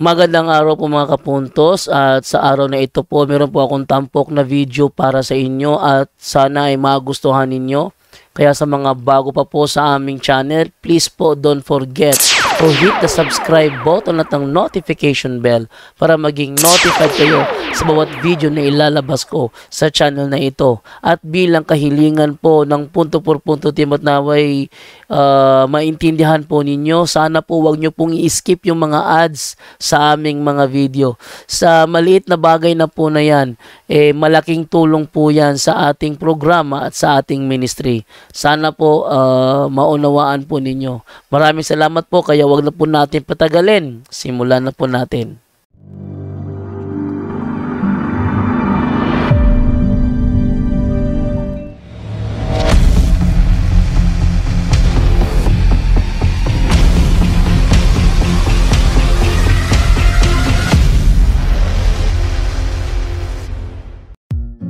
Magandang araw po mga kapuntos at sa araw na ito po meron po akong tampok na video para sa inyo at sana ay magustuhan ninyo. Kaya sa mga bago pa po sa aming channel, please po don't forget to hit the subscribe button at ang notification bell para maging notified kayo sa bawat video na ilalabas ko sa channel na ito. At bilang kahilingan po ng punto por punto team at naway uh, maintindihan po ninyo, sana po wag nyo pong i-skip yung mga ads sa aming mga video. Sa maliit na bagay na po na yan, eh, malaking tulong po yan sa ating programa at sa ating ministry. Sana po uh, maunawaan po ninyo. Maraming salamat po kaya wag na po natin patagalin. Simulan na po natin.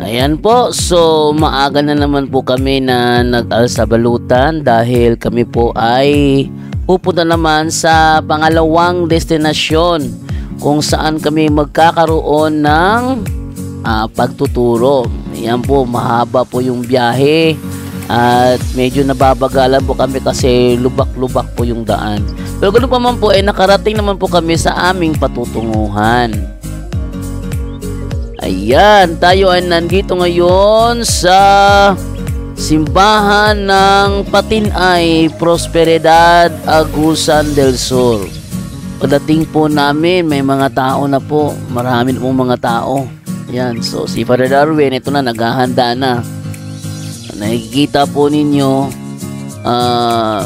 Ayan po, so maaga na naman po kami na nag-alsabalutan dahil kami po ay pupunta naman sa pangalawang destinasyon kung saan kami magkakaroon ng uh, pagtuturo. Ayan po, mahaba po yung biyahe at medyo nababagalan po kami kasi lubak-lubak po yung daan. Pero ganun pa man po, ay eh, nakarating naman po kami sa aming patutunguhan. Ayan, tayo ay nandito ngayon sa simbahan ng Patinay Prosperidad Agusan del Sur. Pagdating po namin, may mga tao na po. Marami pong mga tao. Ayan, so si Father Darwin, ito na, naghahanda na. Nakikita po ninyo, uh,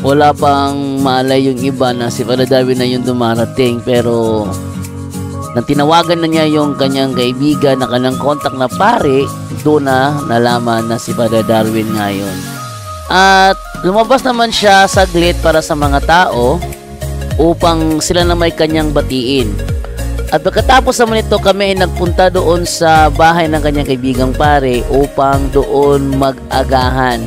wala pang malay yung iba na si Father Darwin na yung dumarating pero nang tinawagan na niya yung kanyang kaibigan na kanyang kontak na pare, doon na nalaman na si Father Darwin ngayon. At lumabas naman siya saglit para sa mga tao upang sila na may kanyang batiin. At pagkatapos naman ito kami ay nagpunta doon sa bahay ng kanyang kaibigang pare upang doon mag-agahan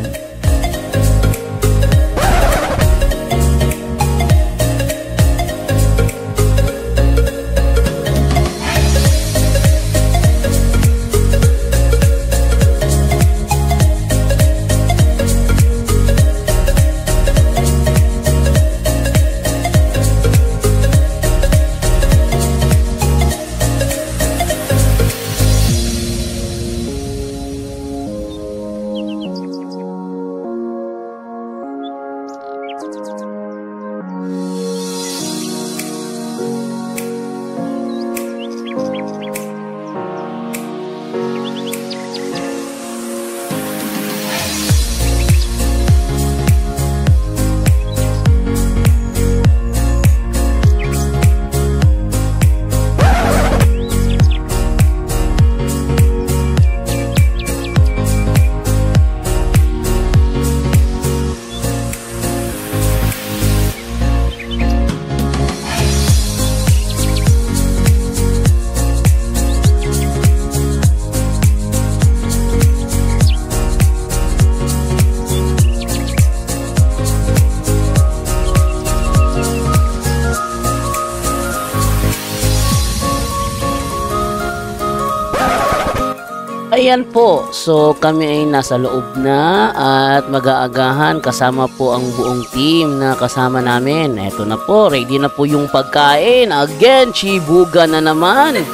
Ayan po, so kami ay nasa loob na at mag-aagahan kasama po ang buong team na kasama namin. Ito na po, ready na po yung pagkain. Again, chibuga na naman.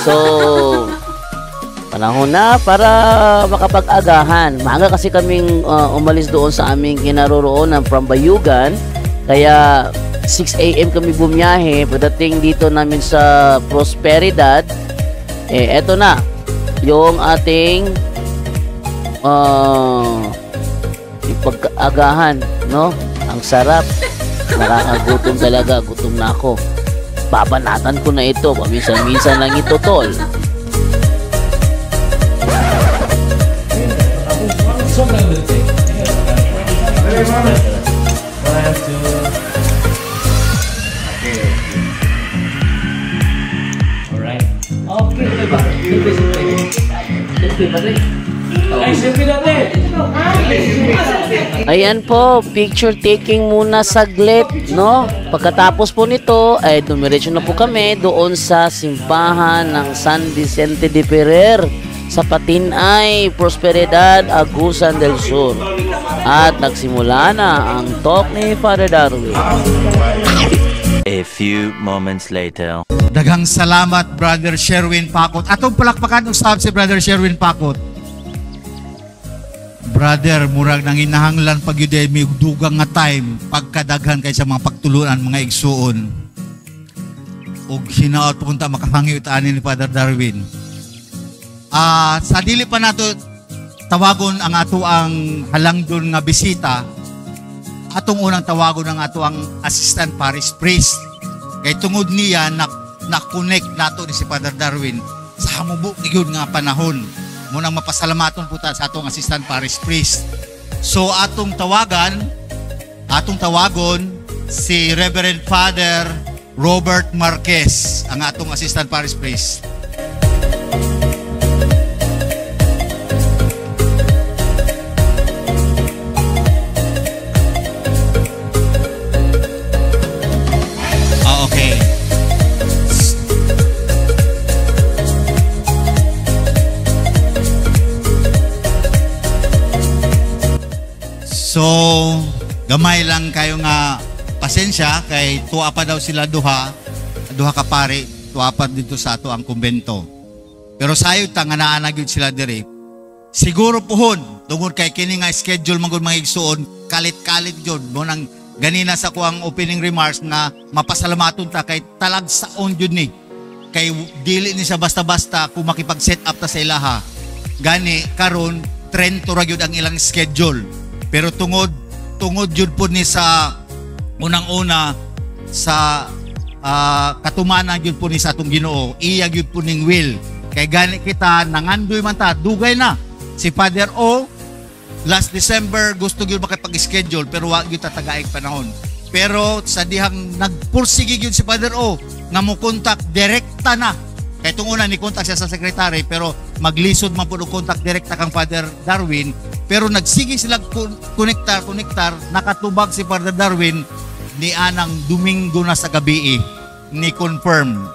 So, panahon na para makapag-agahan. Maaga kasi kaming uh, umalis doon sa aming kinaroroonan from Bayugan. Kaya 6 a.m. kami bumiyahe. Pagdating dito namin sa Prosperidad, eh eto na, yung ating uh, ah, yung pag-agahan, no? Ang sarap. Nakakagutom talaga. Gutom na ako. Babanatan ko na ito. Paminsan-minsan lang ito, tol. Okay. Okay. Okay. Diba? Diba, diba? Ayan po, picture taking muna saglit, no? Pagkatapos po nito, ay dumiretso na po kami doon sa simbahan ng San Vicente de Ferrer sa Patinay, Prosperidad, Agusan del Sur. At nagsimula na ang talk ni Father Darwin. A few moments later. Daghang salamat, Brother Sherwin Pakot. Atong palakpakan usab si Brother Sherwin Pakot. Brother, murag nang inahanglan pag yun may dugang nga time pagkadaghan kay sa mga pagtuluan, mga igsuon. O hinaot punta makahangi utaanin ni Father Darwin. Uh, sa dili pa nato tawagon ang ato ang halangdon nga bisita, atong unang tawagon ang ato ang assistant parish priest. Kay tungod niya, na na-connect nato ni si Father Darwin sa hamubo yun nga panahon. Munang mapasalamaton po ta sa atong assistant parish priest. So atong tawagan, atong tawagon si Reverend Father Robert Marquez, ang atong assistant parish priest. So, gamay lang kayo nga pasensya kay tuwa pa daw sila duha, duha ka pare, tuwa pa dito sa ato ang kumbento. Pero sayo ta nga naa gyud sila diri. Siguro puhon tungod kay kini nga schedule magud mga igsuon, kalit-kalit jud mo nang ganina sa kuang opening remarks nga mapasalamaton ta kay talag sa on gyud ni. Kay dili ni sa basta-basta kung makipag-set up ta sa ilaha. Gani karon trend to ra ang ilang schedule pero tungod tungod jud po ni sa unang-una sa uh, ah, katumanan jud po ni sa atong Ginoo, iya jud po ning will. Kay gani kita nangandoy man ta, dugay na si Father O last December gusto gyud makipag-schedule pero wa gyud tatagaig panahon. Pero sa dihang nagpursige gyud si Father O nga mo contact, direkta na kaya itong una, ni-contact siya sa secretary, pero maglisod man po ng contact direkta kang Father Darwin. Pero nagsige sila konektar, konektar, nakatubag si Father Darwin ni Anang Domingo na sa gabi eh. ni confirm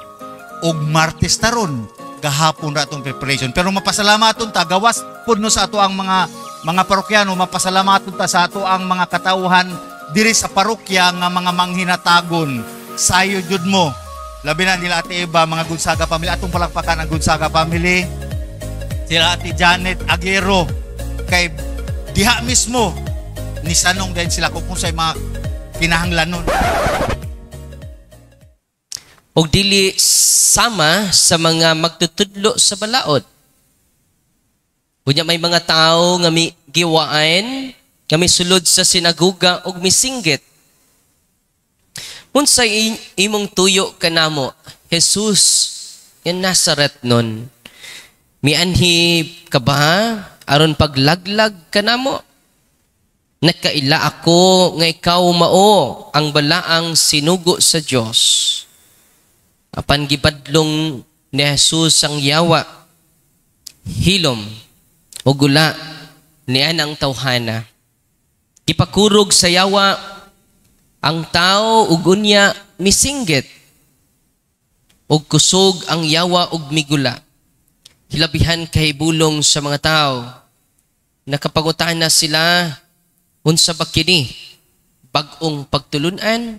og Martes taron gahapon ra atong preparation pero mapasalamaton ta gawas pud no sa ato ang mga mga parokyano mapasalamaton ta sa ato ang mga katawhan diri sa parokya nga mga manginatagon sayo jud mo Labi na nila Ate Eva, mga Gonzaga family. Atong palakpakan ang Gonzaga family. Sila Ate Janet Aguero. Kay diha mismo, ni Sanong din sila kung kung sa'y mga kinahanglan nun. O dili sama sa mga magtutudlo sa balaod. Kunya may mga tao nga may giwaan, kami sulod sa sinaguga o misinggit Unsa imong tuyo kanamo? Jesus yan Nazareth nun. Mianhi ka ba? Aron paglaglag kanamo? Nakaila ako nga ikaw mao ang balaang sinugo sa Dios. Apan gibadlong ni Jesus ang yawa, hilom o gula niyan ang tawhana. Ipakurog sa yawa ang tao ug unya misinggit ug kusog ang yawa ug migula. Hilabihan kay bulong sa mga tao nakapagutan na sila unsa ba kini bag-ong pagtulunan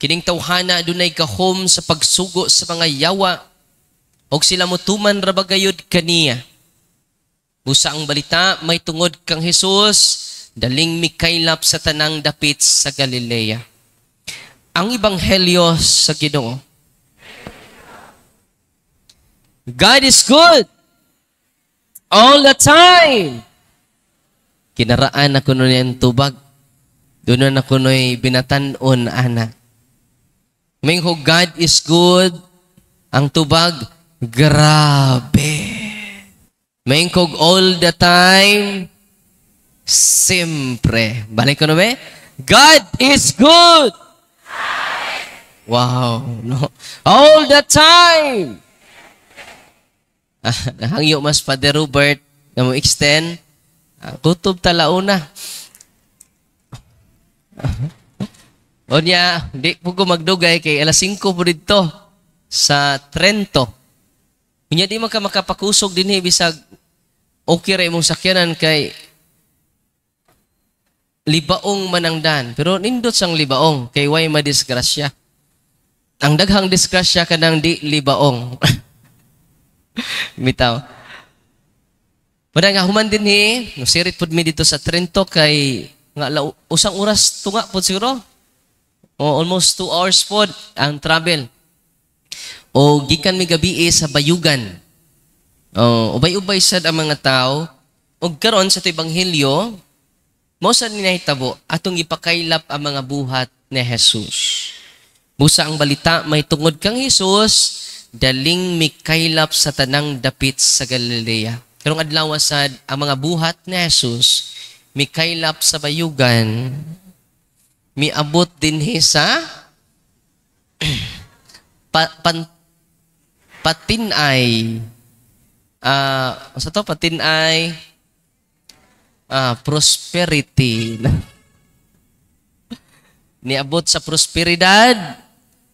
kining tawhana adunay kahom sa pagsugo sa mga yawa og sila motuman ra bagayod kaniya busa ang balita may tungod kang Hesus daling Mikailap sa tanang dapit sa Galilea. Ang ibanghelyo sa Ginoo. God is good all the time. Kinaraan ako nun yung tubag. Doon na ako nun binatanon, anak. May ho, God is good. Ang tubag, grabe. May kog all the time, Siyempre. Balik ko na ba? God is good. Wow. No. All the time. Ah, hangyo mas Father Robert na mo extend. Ah, kutob talauna. o niya, di po ko magdugay kay alas 5 po dito sa Trento. Kunya di man ka makapakusog din he eh, bisag okay ra imong sakyanan kay libaong manangdan. Pero nindot sang libaong, kay way madisgrasya. Ang daghang disgrasya ka nang di libaong. Mitaw. Wala nga human din ni, no sirit pud mi dito sa Trento kay nga la, usang oras tunga pud siguro. O almost two hours pud ang travel. O gikan mi gabi eh sa Bayugan. O ubay-ubay sad ang mga tao. O karon sa to ebanghelyo, Mosa ni nahitabo, atong ipakailap ang mga buhat ni Jesus. Busa ang balita, may tungod kang Jesus, daling mikailap sa tanang dapit sa Galilea. Pero adlaw sad ang mga buhat ni Jesus, mikailap sa bayugan, miabot din sa pa, pan, ay Uh, ah, sa to, patin ay ah, prosperity. Niabot sa prosperidad,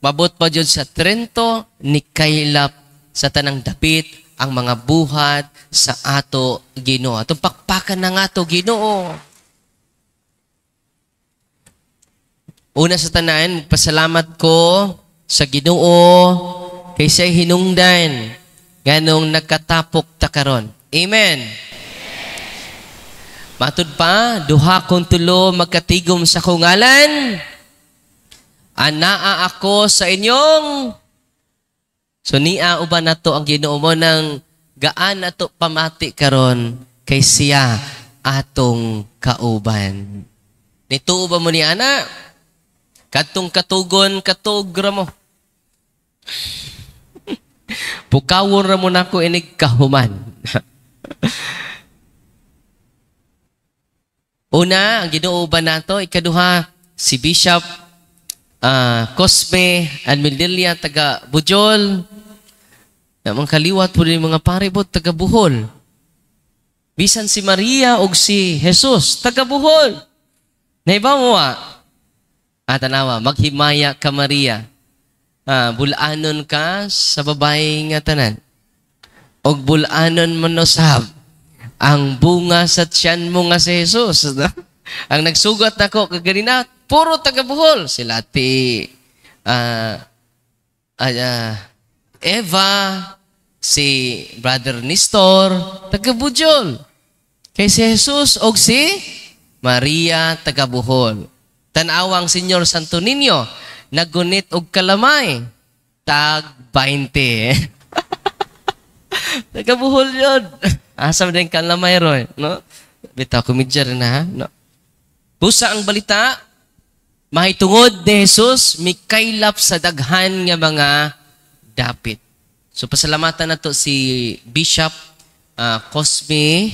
mabot pa jud sa Trento, ni Kailap sa tanang dapit ang mga buhat sa ato Ginoo. Atong pakpakan na nga ato Ginoo. Una sa tanan, pasalamat ko sa Ginoo kay siya hinungdan ganong nagkatapok ta karon. Amen. Matod pa, duha kong tulo magkatigom sa kungalan. Anaa ako sa inyong So niya uban nato ang Ginoo mo nang gaan ato pamati karon kay siya atong kauban. Nituo ba mo ni ana? Katong katugon katugra mo. Pukawon ra mo nako inig kahuman. Una, ang ginuuban nato, ikaduha, si Bishop uh, Cosme Almendilia, taga Bujol. Namang kaliwat po yung mga paribot, taga Buhol. Bisan si Maria o si Jesus, taga Buhol. Naiba mo ah. At anawa, maghimaya ka Maria. Ah, bulanon ka sa babae nga tanan. Og bulanon manosab ang bunga sa tiyan mo nga si Jesus. No? ang nagsugat ako kaganina, puro taga Bohol. Si Lati, uh, uh, Eva, si Brother Nestor, taga Bujol. Kay si Jesus og si Maria taga Bohol. Tanawang Senyor Santo Niño, nagunit og kalamay. Tag 20. taga Bohol 'yon. Asa din kan lamay roy, no? Bitaw kumidjar na, no? Busa ang balita, mahitungod ni Jesus, may mikaylap sa daghan nga mga dapit. So pasalamatan na to si Bishop uh, Cosme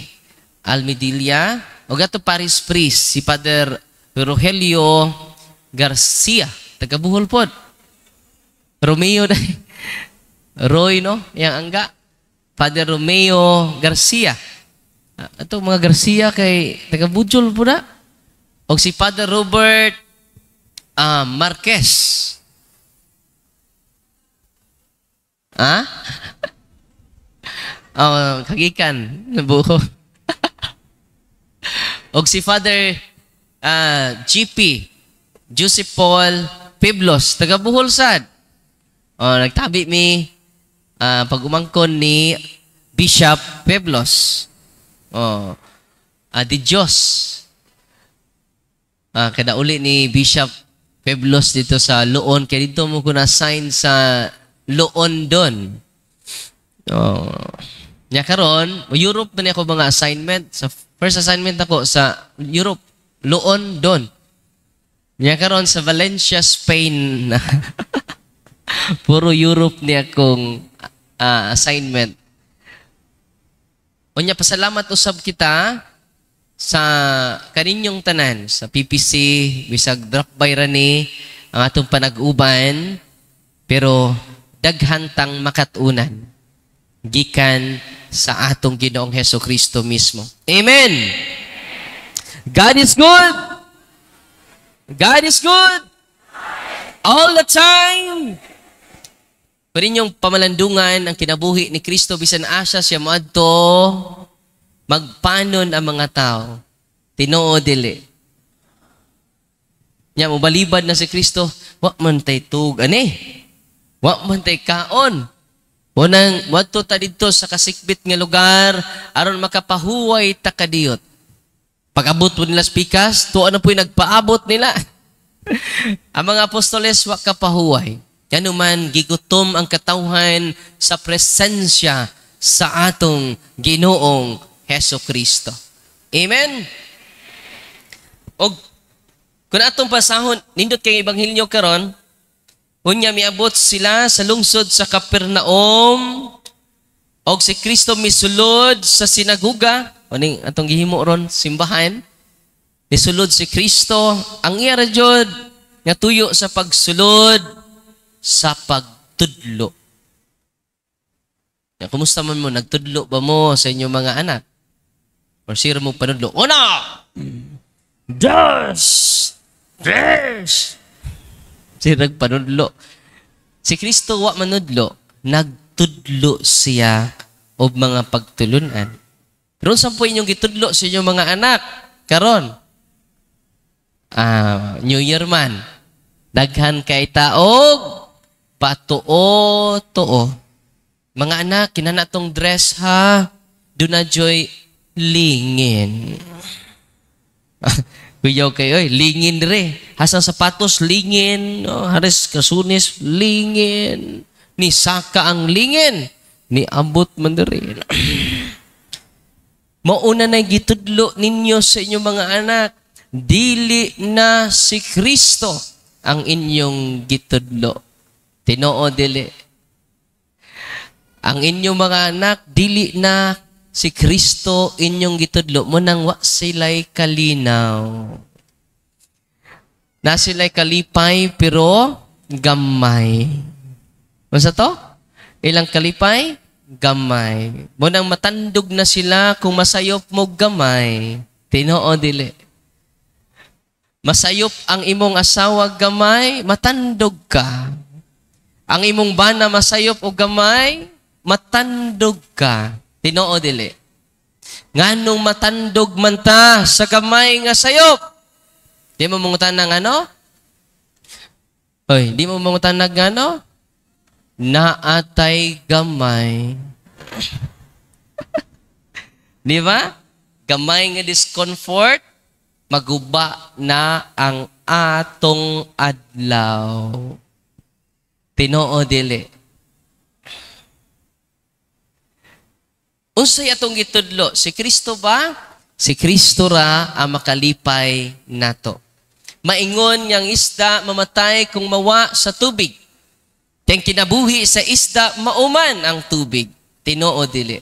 Almedilla o gato Paris Priest, si Father Rogelio Garcia, taga Buhol pod. Romeo dai. Roy no, yang angga. Father Romeo Garcia. Ah, ito, mga Garcia kay taga Bujol po na. O si Father Robert uh, Marquez. Ha? Ah? oh, kagikan. Nabuko. o si Father uh, ah, GP Joseph Paul Piblos. Taga Buhol sad. Oh, nagtabi mi uh, pagumangkon ni Bishop Peblos. Oh. Adi Dios. Ah, ah kada uli ni Bishop Peblos dito sa Luon kay dito mo ko na-sign sa Luon doon. Oh. Nya karon, Europe man ako mga assignment sa first assignment ako sa Europe, Luon doon. Nya karon sa Valencia, Spain. Puro Europe niya kung uh, assignment. Unya pasalamat usab kita sa kaninyong tanan sa PPC bisag drop by rani ang atong panag-uban pero daghan tang makatunan gikan sa atong Ginoong Heso Kristo mismo. Amen. God is good. God is good. All the time. Parinyong pamalandungan ang kinabuhi ni Kristo bisan asa siya moadto magpanon ang mga tao. Tinoo dili. Nya mo balibad na si Kristo, wa man tay tug ani. Wa man tay kaon. Mo nang wadto ta didto sa kasikbit nga lugar aron makapahuway ta kadiyot. Pagabot po nila spikas, tuwa ano po yung nagpaabot nila. ang mga apostoles wa kapahuway. Ganuman gigutom ang katawhan sa presensya sa atong Ginoong Heso Kristo. Amen. Og kun atong pasahon nindot kay ebanghelyo karon, unya miabot sila sa lungsod sa Kapernaum og si Kristo misulod sa sinaguga, uning atong gihimo ron simbahan. misulod si Kristo ang iya nga tuyo sa pagsulod sa pagtudlo. Kumusta man mo? Nagtudlo ba mo sa inyong mga anak? O sir mo panudlo? Una! Dos! Tres! Sira nagpanudlo. Si Kristo wa manudlo, nagtudlo siya o mga pagtulunan. Pero saan po inyong gitudlo sa inyong mga anak? Karon, ah, New Year man, daghan kay taog patuo-tuo. Mga anak, kinana tong dress ha. Do na joy lingin. Kuyaw kayo, oy, lingin re. Hasang sapatos, lingin. No? Haris kasunis, lingin. Ni saka ang lingin. Ni ambot man rin. Mauna na gitudlo ninyo sa inyong mga anak. Dili na si Kristo ang inyong gitudlo. Tinoo dili. Ang inyong mga anak, dili na si Kristo inyong gitudlo mo nang wa sila'y kalinaw. Na sila'y kalipay pero gamay. Ano to? Ilang kalipay? Gamay. Mo nang matandog na sila kung masayop mo gamay. Tinoo dili. Masayop ang imong asawa gamay, matandog ka. Ang imong bana masayop o gamay, matandog ka. Tinoo dili. Nganong matandog man ta sa gamay nga sayop? Di mo mungutan ng ano? Oy, di mo mungutan ng ano? Naatay gamay. di ba? Gamay nga discomfort, maguba na ang atong adlaw. Tinoo dili. Unsay atong gitudlo? Si Kristo ba? Si Kristo ra ang makalipay nato. Maingon ngang isda mamatay kung mawa sa tubig. Kaya kinabuhi sa isda mauman ang tubig. Tinoo dili.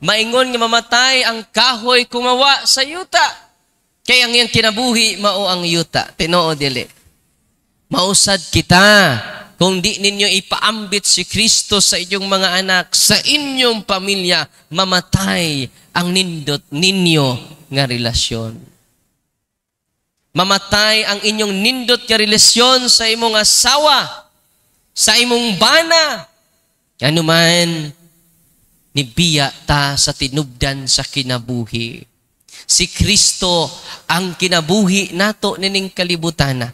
Maingon nga mamatay ang kahoy kung mawa sa yuta. Kay ang iyang kinabuhi mao ang yuta. Tinoo dili. Mausad kita kung di ninyo ipaambit si Kristo sa inyong mga anak, sa inyong pamilya, mamatay ang nindot ninyo nga relasyon. Mamatay ang inyong nindot nga relasyon sa imong asawa, sa imong bana. Ano man, nibiya ta sa tinubdan sa kinabuhi. Si Kristo ang kinabuhi nato nining kalibutana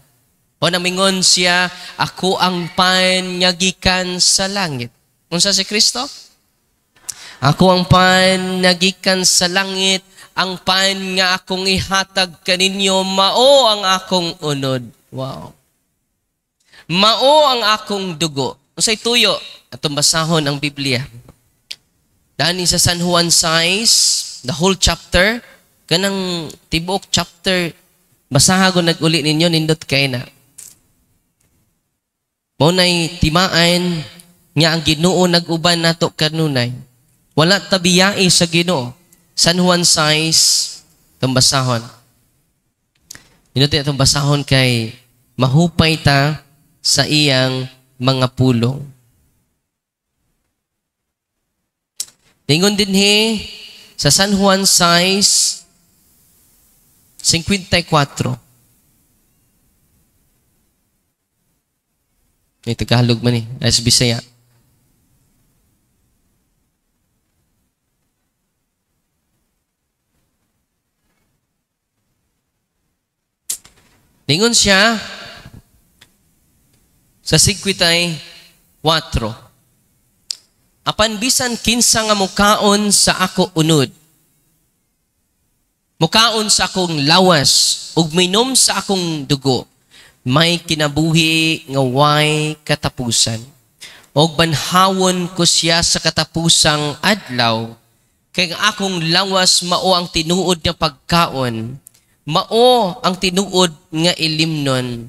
o namingon siya, ako ang pan nga gikan sa langit. Unsa si Kristo? Ako ang pan nga gikan sa langit, ang pan nga akong ihatag kaninyo, mao ang akong unod. Wow. Mao ang akong dugo. Unsay tuyo? Atong basahon ang Biblia. Dani sa San Juan 6, the whole chapter, kanang tibuok chapter, basahagon ko naguli ninyo, nindot kay na. Mao nay timaan nga ang Ginoo nag nato kanunay. Wala tabiyai sa Ginoo. San Juan size tong basahon. Inuti itong basahon kay mahupay ta sa iyang mga pulong. Ningon din he, sa San Juan size 54. May Tagalog man eh. As Bisaya. Ningon siya sa sigkwitay 4. Apan bisan kinsa nga mukaon sa ako unod. Mukaon sa akong lawas ug minom sa akong dugo may kinabuhi nga way katapusan. Og banhawon ko siya sa katapusang adlaw, kay akong lawas mao ang tinuod nga pagkaon, mao ang tinuod nga ilimnon.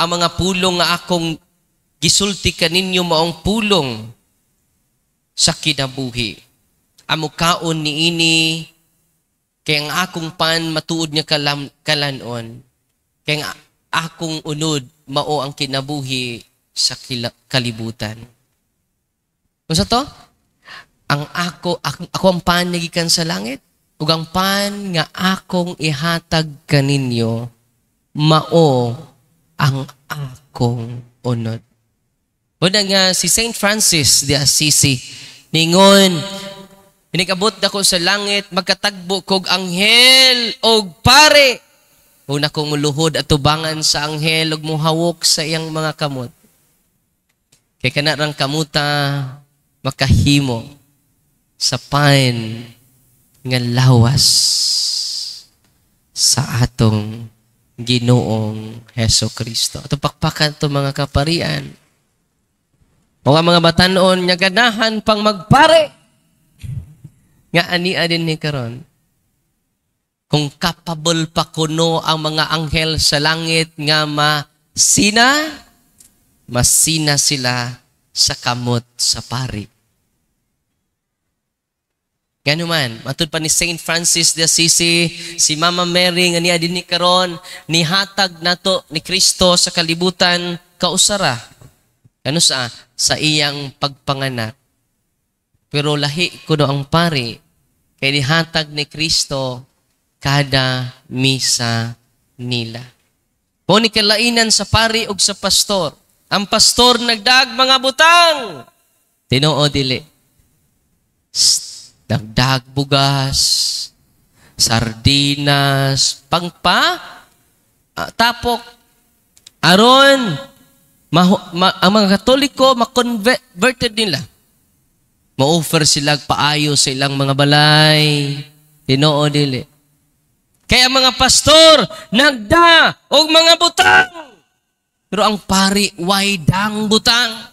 Ang mga pulong nga akong gisulti kaninyo maong pulong sa kinabuhi. Amo kaon niini kay ang akong pan matuod nga kalan- kalanon kaya nga, akong unod, mao ang kinabuhi sa kalibutan. Unsa to? Ang ako, ako, ako ang pan sa langit, ug ang pan nga akong ihatag kaninyo, mao ang akong unod. Muna nga si St. Francis de Assisi, ningon, Inikabot na ko sa langit, magkatagbo kog anghel og pare Una kong luhod at tubangan sa anghel ug muhawok sa iyang mga kamot. Kay kana rang kamuta makahimo sa pain nga lawas sa atong Ginoong Heso Kristo. Ito pakpakan to mga kaparian. O mga batanon nga ganahan pang magpare nga ani adin ni karon kung capable pa kuno ang mga anghel sa langit nga ma sina masina sila sa kamot sa pari. Ganuman, matud pa ni Saint Francis de Assisi, si Mama Mary nga niya din ni karon ni hatag nato ni Kristo sa kalibutan kausara. Ano sa sa iyang pagpanganak. Pero lahi kuno ang pari kay ni hatag ni Kristo kada misa nila. Mo ni kalainan sa pari ug sa pastor. Ang pastor nagdag mga butang. Tinuo dili. Dagdag bugas, sardinas, pangpa, uh, tapok. Aron, ma- ma- ang mga katoliko, makonverted nila. Ma-offer sila paayo sa ilang mga balay. Tinoo dili. Kaya mga pastor, nagda og mga butang. Pero ang pari, waydang butang.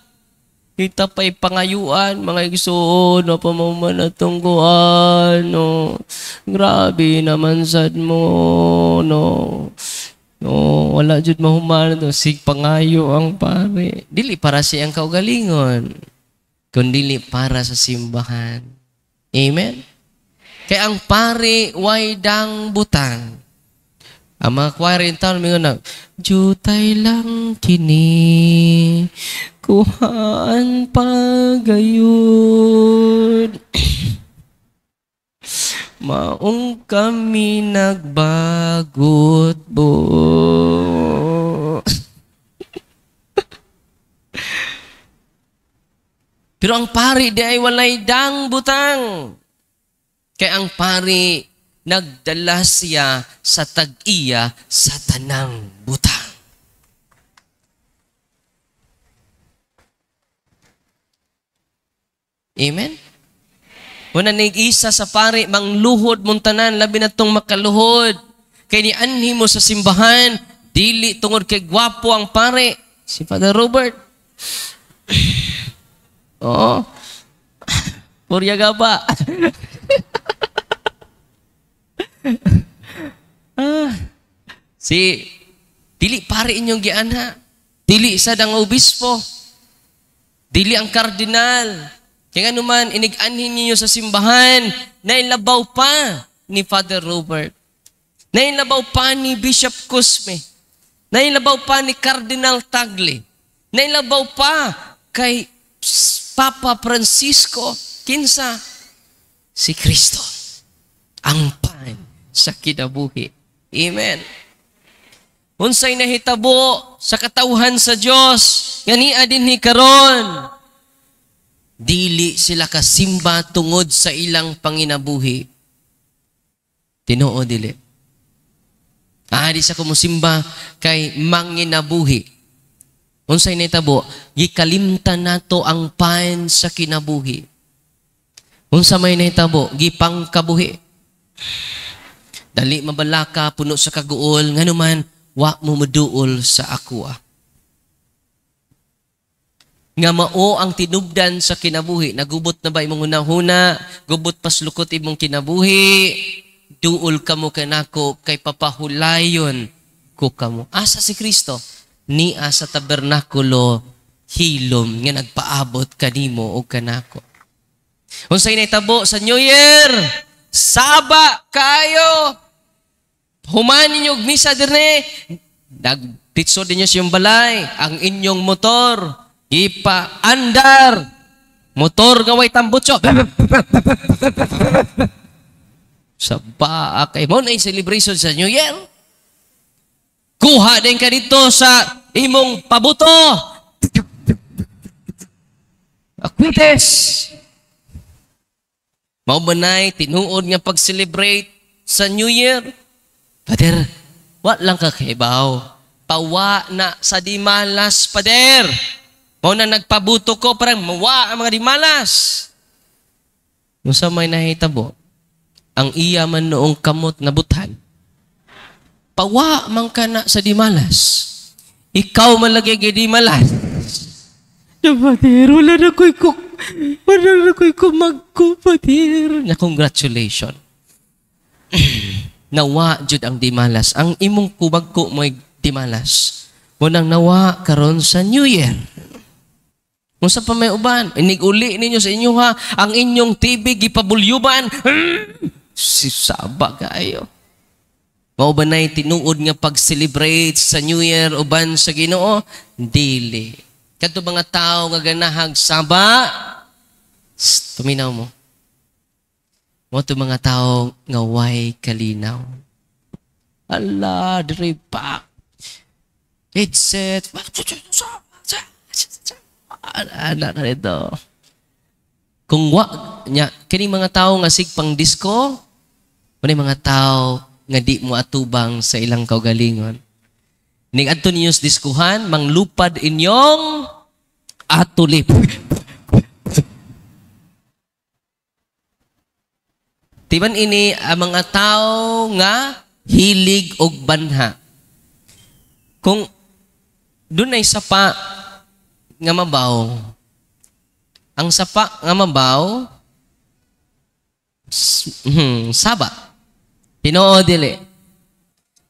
Kita pa'y pangayuan, mga igsoon, na pamamanatong kuhan, no. Grabe naman sad mo, no. No, wala jud mahuman no. Sig pangayo ang pare. Dili para sa iyang kaugalingon, kundi para sa simbahan. Amen? Kay ang pari way dang butang. Ang mga choir in town, mingon na, Jutay lang kini, kuhaan pagayod. Maong kami nagbagot bo. Pero ang pari di ay walay dang butang. Kaya ang pari, nagdala siya sa tag-iya sa tanang buta. Amen? Una nag-isa sa pari, mangluhod mong tanan, labi na tong makaluhod. Kaya ni anhi mo sa simbahan, dili tungod kay gwapo ang pare. Si Father Robert. oh, Purya ba? ah, si dili pare inyong giana. dili sad ang obispo, dili ang kardinal. Kaya nga naman, inig-anhin ninyo sa simbahan, nailabaw pa ni Father Robert, nailabaw pa ni Bishop Cosme, nailabaw pa ni Cardinal Tagli. Tagle, nailabaw pa kay Papa Francisco, kinsa, si Kristo, ang sa kinabuhi. Amen. Unsay nahitabo sa katauhan sa Dios ngania ni karon dili sila kasimba tungod sa ilang panginabuhi. Tinuod dili. Aari sa kumusimba kay manginabuhi. Unsay nahitabo gikalimtan nato ang pain sa kinabuhi. Unsa may nahitabo gipangkabuhi. kabuhi. Dali mabalaka, puno sa kaguol, nga naman, wa mo maduol sa akua. Nga mao ang tinubdan sa kinabuhi. Nagubot na ba imong hunahuna? Gubot paslukot imong kinabuhi? Duol ka mo kanako kay papahulayon ko kamo. Asa si Kristo? Niya sa tabernakulo hilom nga nagpaabot kanimo o kanako. Unsay naitabo sa New Year? Saba kayo! Human ninyo misa dirne. Nagtitso din yung balay. Ang inyong motor. ipa andar. Motor gaway tambutso. sa paa kay mo na celebration sa New Year. Kuha din ka dito sa imong pabuto. Akwites. Mao ba na tinuod nga pag-celebrate sa New Year? Pader, wa lang ka kakaibaw. Pawa na sa dimalas, pader. Mao na nagpabuto ko, parang mawa ang mga dimalas. Nung sa may nahitabo, ang iyaman noong kamot na buthan, pawa man ka na sa dimalas. Ikaw man dimalas. gidimalas. Pader, wala na ko'y kuk wala na ko'y kumagko, pader. Na congratulations nawa jud ang dimalas. Ang imong kubag ko may dimalas. Munang nawa karon sa New Year. Unsa pa may uban? Iniguli ninyo sa inyo ha, ang inyong TV gipabulyuban. Hmm? Si saba kayo. Mao ba nay tinuod nga pag-celebrate sa New Year uban sa Ginoo? Dili. Kadto mga tao nga ganahag saba, tuminaw mo. Mo mga tao nga way kalinaw. Allah, diri pa. Headset. Ana ka nito. Kung wa nya kini mga tao nga sig pang disco, muna mga tao nga di mo atubang sa ilang kaugalingon. Ning adto ninyo diskuhan, manglupad inyong atulip. Tiban ini ang ah, mga tao nga hilig og banha. Kung dunay sapa nga mabaw, ang sapa nga mabaw, hmm, saba. Pinoo dili.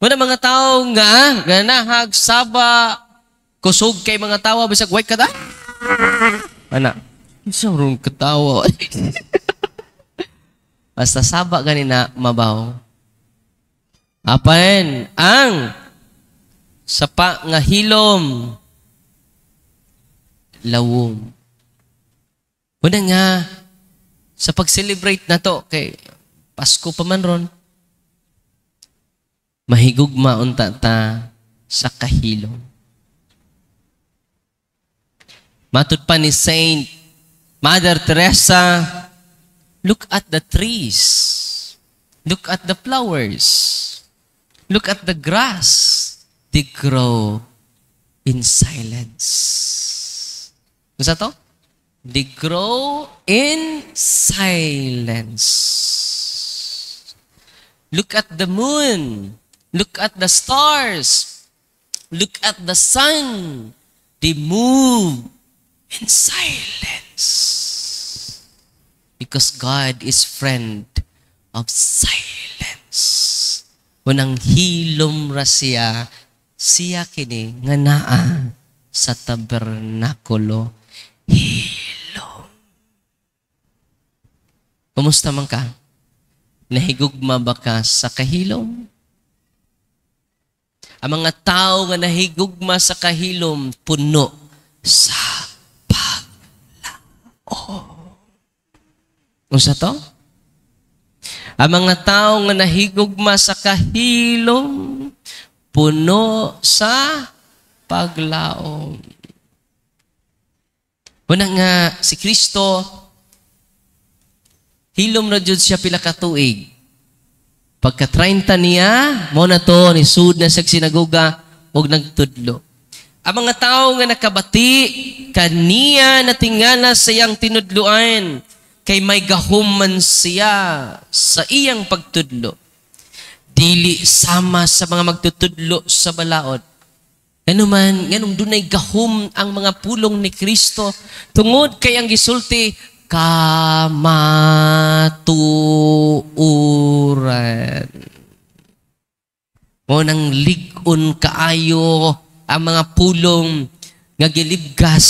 Muna mga tao nga, ganahag, saba, kusog kay mga tawa, bisag, wait ka ta? Ana, isang rong katawa. Basta saba ganina, mabaw. Apain ang sapa nga hilom, lawom. Una nga, sa pag-celebrate na to, kay Pasko pa man ron, mahigugma unta ta sa kahilom. Matod pa ni Saint Mother Teresa, Look at the trees. Look at the flowers. Look at the grass. They grow in silence. Is that all? They grow in silence. Look at the moon. Look at the stars. Look at the sun. They move in silence. Because God is friend of silence. Unang hilom ra siya, siya kini nga naa sa tabernakulo. Hilom. Kumusta man ka? Nahigugma ba ka sa kahilom? Ang mga tao nga nahigugma sa kahilom, puno sa paglao. Unsa to? Ang mga tao nga nahigugma sa kahilom, puno sa paglaom. Wala nga si Kristo, hilom na jud siya pila ka tuig. Pagka 30 niya, mo na to, ni sud na sa sinagoga, ug nagtudlo. Ang mga tao nga nakabati, kaniya natingala sa iyang tinudloan kay may gahuman siya sa iyang pagtudlo. Dili sama sa mga magtutudlo sa balaod. ano man nganong dunay gahum ang mga pulong ni Kristo tungod kay ang gisulti kamatuuran. Mo nang ligon kaayo ang mga pulong nga gilibgas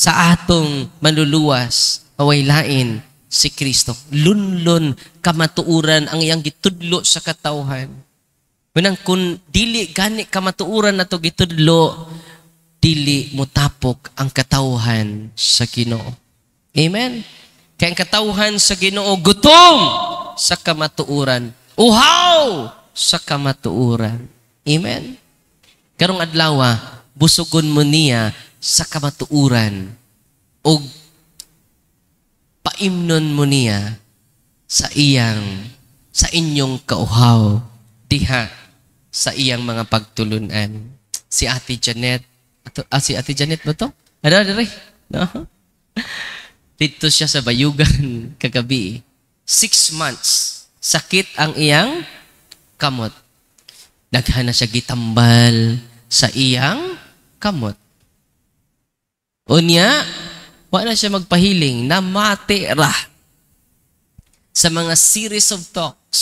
sa atong manluluwas hawaylain si Kristo. Lunlun kamatuuran ang iyang gitudlo sa katawhan. Manang kun dili gani kamatuuran na to gitudlo, dili mo tapok ang katawhan sa Ginoo. Amen? Kaya ang katawhan sa Ginoo, gutom sa kamatuuran. Uhaw sa kamatuuran. Amen? Karong adlawa, ah, busugon mo niya sa kamatuuran o paimnon mo niya sa iyang, sa inyong kauhaw, diha sa iyang mga pagtulunan. Si Ate Janet, at ah, si Ate Janet ba to? Ano, ano, no? Dito siya sa Bayugan kagabi. Six months, sakit ang iyang kamot. Naghana siya gitambal sa iyang kamot. Unya, wala siya magpahiling na matira sa mga series of talks.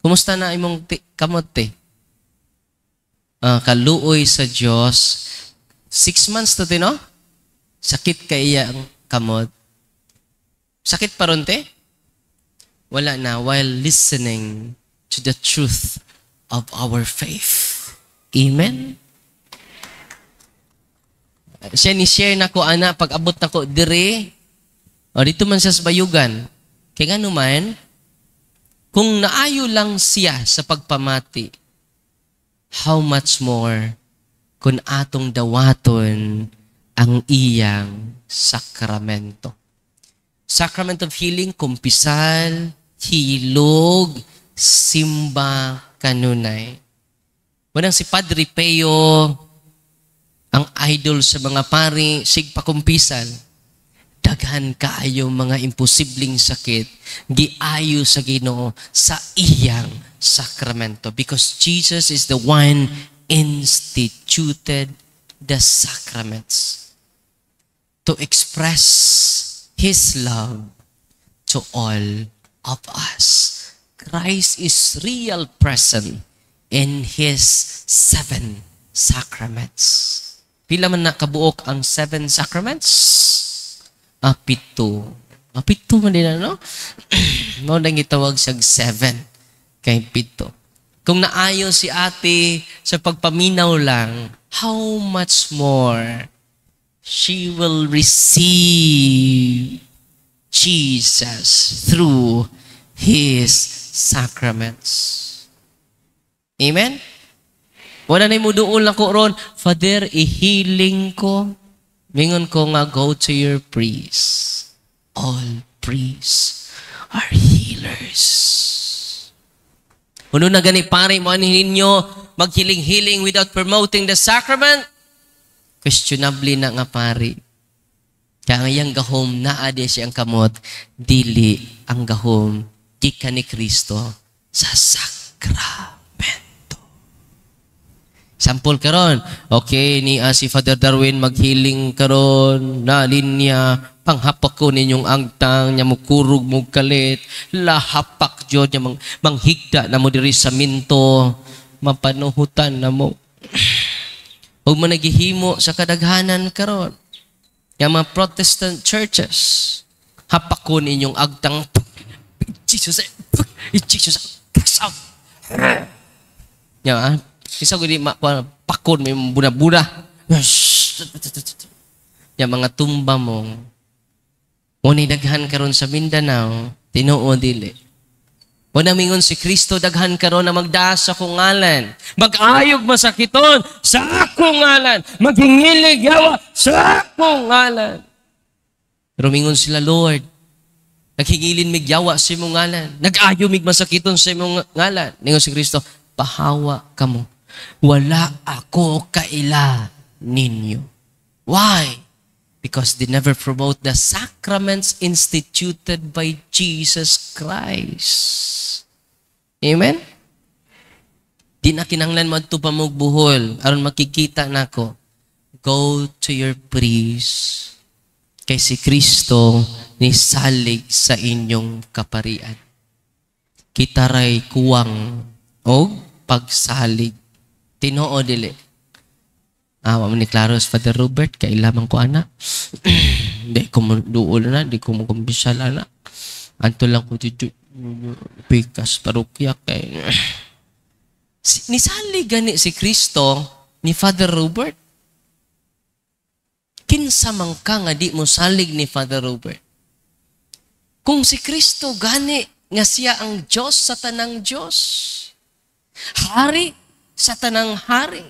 Kumusta na imong ti- kamote? Uh, ah, kaluoy sa Dios. Six months to tino? Sakit ka iya ang kamot. Sakit pa ron te? Wala na while listening to the truth of our faith. Amen? siya ni share na ko ana pag abot na ko dire o dito man siya sa bayugan. Kaya nga naman, kung naayo lang siya sa pagpamati, how much more kung atong dawaton ang iyang sakramento. Sacrament of healing, kumpisal, hilog, simba, kanunay. Wanang si Padre Peo, ang idol sa mga pari, sigpakumpisan, daghan kaayo mga imposibleng sakit, giayo sa ginoo sa iyang sakramento. Because Jesus is the one instituted the sacraments to express His love to all of us. Christ is real present in His seven sacraments pila man na kabuok ang seven sacraments? Ah, pito. Ah, pito man din, ano? Mao nang gitawag siya seven kay pito. Kung naayo si ate sa pagpaminaw lang, how much more she will receive Jesus through His sacraments. Amen? Wala na muduol na kuron. Father, ihiling ko. Mingon ko nga, go to your priest. All priests are healers. Kuno na gani pare mo ano ninyo maghiling-hiling without promoting the sacrament? Questionably na nga pare. Kaya ngayang gahom naa di siyang kamot, dili ang gahom di ni Kristo sa sacrament Sample karon. Okay, ni uh, si Father Darwin maghiling karon na linya panghapak ko ninyong angtang nya mukurug mo kalit lahapak jod nya mang, manghigda na mo diri sa minto mapanuhutan na mo. Huwag mo sa kadaghanan karon. Yung mga Protestant churches, hapakon inyong agtang Jesus, Jesus, cast out. Yung isa ko di pakon, may buna-buna. Yung mga tumba mo. Muni daghan karon sa Mindanao, tinuo dili. mo Wala mingon si Kristo daghan karon na magdaas sa kong ngalan. Magayog masakiton sa akong ngalan. Maghingilig yawa sa akong ngalan. Pero mingon sila, Lord, naghigilin mig migyawa sa imong ngalan. nag Nagayo mig masakiton sa imong ngalan. Ningon si Kristo, pahawa ka mo. Wala ako kaila ninyo. Why? Because they never promote the sacraments instituted by Jesus Christ. Amen? Di na kinanglan mo ito pamugbuhol. Aron makikita nako. Go to your priest. Kay si Kristo ni salig sa inyong kaparian. Kita ray kuwang o pagsalig Tinoo dili. Awa ah, mo ni Claros, Father Robert, kay lamang ko ana. Hindi ko duol na, di ko magkumbisal ana. Anto lang ko dito, pikas parukya kay... Si, nisali gani si Kristo ni Father Robert. Kinsa man ka nga di mo salig ni Father Robert. Kung si Kristo gani nga siya ang Diyos sa tanang Diyos, hari sa tanang hari.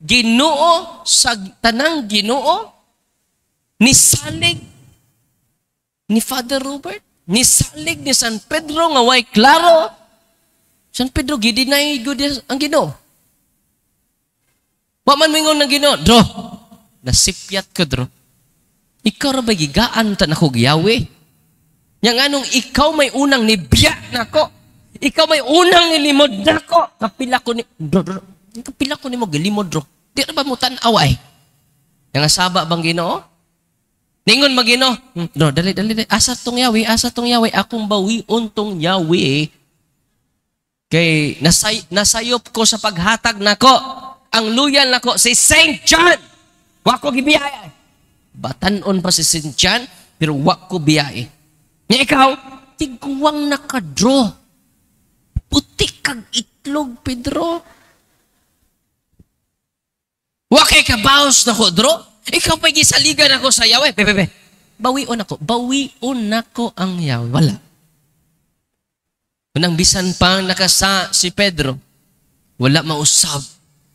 Ginoo sa tanang Ginoo ni salig ni Father Robert, ni salig ni San Pedro nga way klaro. San Pedro gidinay gud ang Ginoo. Wa man mingon ng Ginoo, dro. Nasipyat ko dro. Ikaw ra ba gigaan ta nako giyawi? Yang anong ikaw may unang nibiya nako. Na ikaw may unang ilimod na ko. Kapila ko ni... Kapila ko ni mo gilimod ro. Di na ba mo tanaw ay? Nga saba bang ginoo? Ningon magino. no, hmm, dali, dali, dali. Asa tong yawi, asa tong yawi. Akong bawi untong yawi. Kay nasay, nasayop ko sa paghatag nako. Ang luyan nako si St. John. Wako gibiyaya. Batanon pa si St. John, pero ko biyaya. Nga ikaw, tigwang nakadraw Putik kag itlog, Pedro. Wa kay ka baos na ko, Dro. Ikaw pa gisaligan ako sa Yahweh. Be, be, be. Bawion ako. Bawion ako ang Yahweh. Wala. Unang bisan pang nakasa si Pedro, wala mausab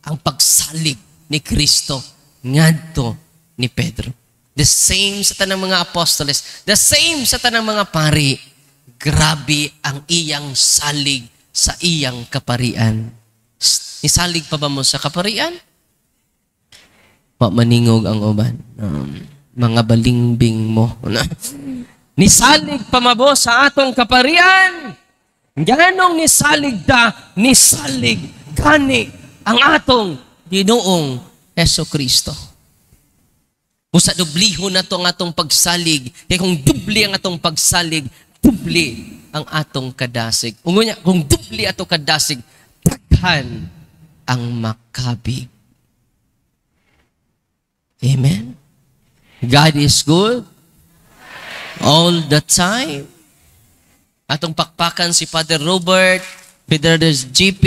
ang pagsalig ni Kristo ngadto ni Pedro. The same sa tanang mga apostoles, the same sa tanang mga pari, grabe ang iyang salig sa iyang kaparian. Isalig pa ba mo sa kaparian? Pamaningog ang uban. Um, mga balingbing mo. nisalig pa mabo sa atong kaparian? Ganong nisalig da, nisalig gani ang atong dinoong Yeso Kristo. Usa dublihon na to atong pagsalig. Kaya kung dubli ang atong pagsalig, dubli ang atong kadasig. Ungunya, kung dubli ato kadasig, taghan ang makabig. Amen? God is good all the time. Atong pakpakan si Father Robert, Peter GP,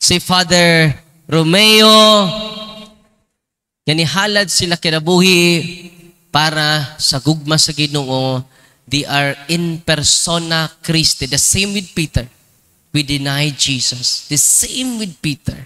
si Father Romeo, ganihalad sila kinabuhi para sa gugma sa Ginoo They are in persona Christi. The same with Peter. We deny Jesus. The same with Peter.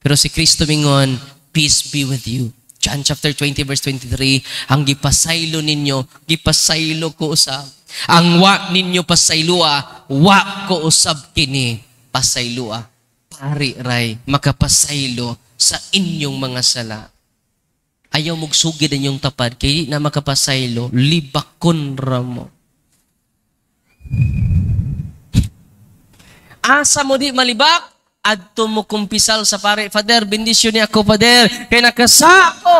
Pero si Kristo mingon, peace be with you. John chapter 20 verse 23, ang gipasaylo ninyo, gipasaylo ko usab. Ang wa ninyo pasaylua, wa ko usab kini pasaylua. Pari ray makapasaylo sa inyong mga sala. Ayaw mugsugid ang iyong tapad, kay na makapasaylo, libakon ramo. Asa mo di malibak, adto mo kumpisal sa pare. Father, bendisyon ni ako, Father. Kaya nakasa ako.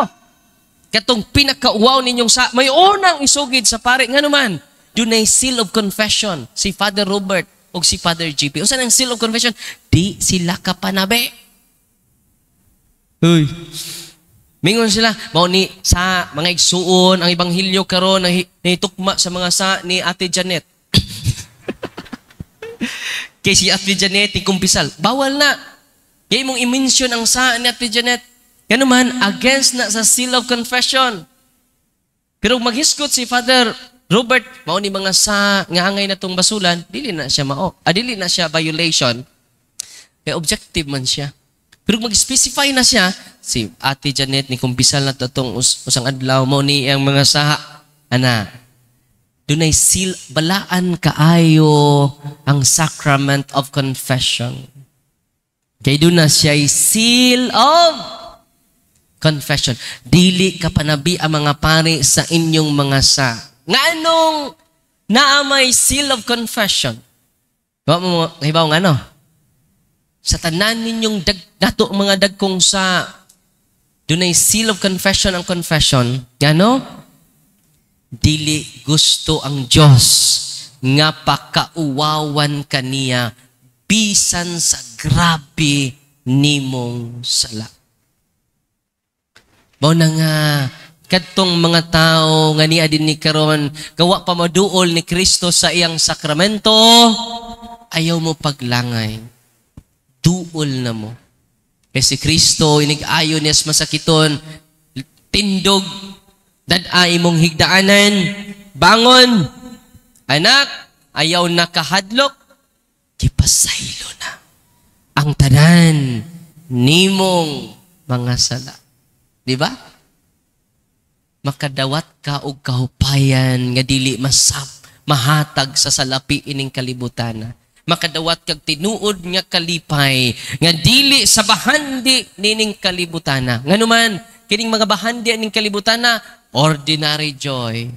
Katong pinakauaw ninyong sa... May unang isugid sa pare. Nga naman, dunay seal of confession. Si Father Robert o si Father JP. Usan ang seal of confession? Di sila kapanabi. Uy. Mingon sila, mao ni sa mga igsuon ang ebanghelyo karon ni, nitukma sa mga sa ni Ate Janet. Kay si Ate Janet ikumpisal, Bawal na. Kay mong i ang sa ni Ate Janet. Ganun man, against na sa seal of confession. Pero maghiskot si Father Robert, mao ni mga sa ngangay angay na tong basulan, dili na siya mao. Adili ah, na siya violation. Kay objective man siya. Pero mag-specify na siya, si Ate Janet ni kumpisal na tatong us usang adlaw mo ni ang mga saha ana. Dunay sil balaan kaayo ang sacrament of confession. Kay doon na siya seal of confession. Dili ka panabi ang mga pare sa inyong mga sa. Nga anong naamay seal of confession? Hibaw mo, hibaw nga ano? sa tanan ninyong dag, dato mga dagkong sa dunay seal of confession ang confession ngano dili gusto ang Dios nga pakauwawan kaniya bisan sa grabe nimong sala mao na nga kadtong mga tao nga niya din ni karon gawa pa maduol ni Kristo sa iyang sakramento ayaw mo paglangay duol na mo. Kaya si Kristo, inigayon ayo niya masakiton, tindog, daday mong higdaanan, bangon, anak, ayaw nakahadlok, kipasaylo na ang tanan nimong mga sala. Di ba? Makadawat ka og kahupayan nga dili masap mahatag sa salapi ining kalibutan makadawat kag tinuod nga kalipay nga dili sa bahandi nining kalibutana nganuman kining mga bahandi aning kalibutana ordinary joy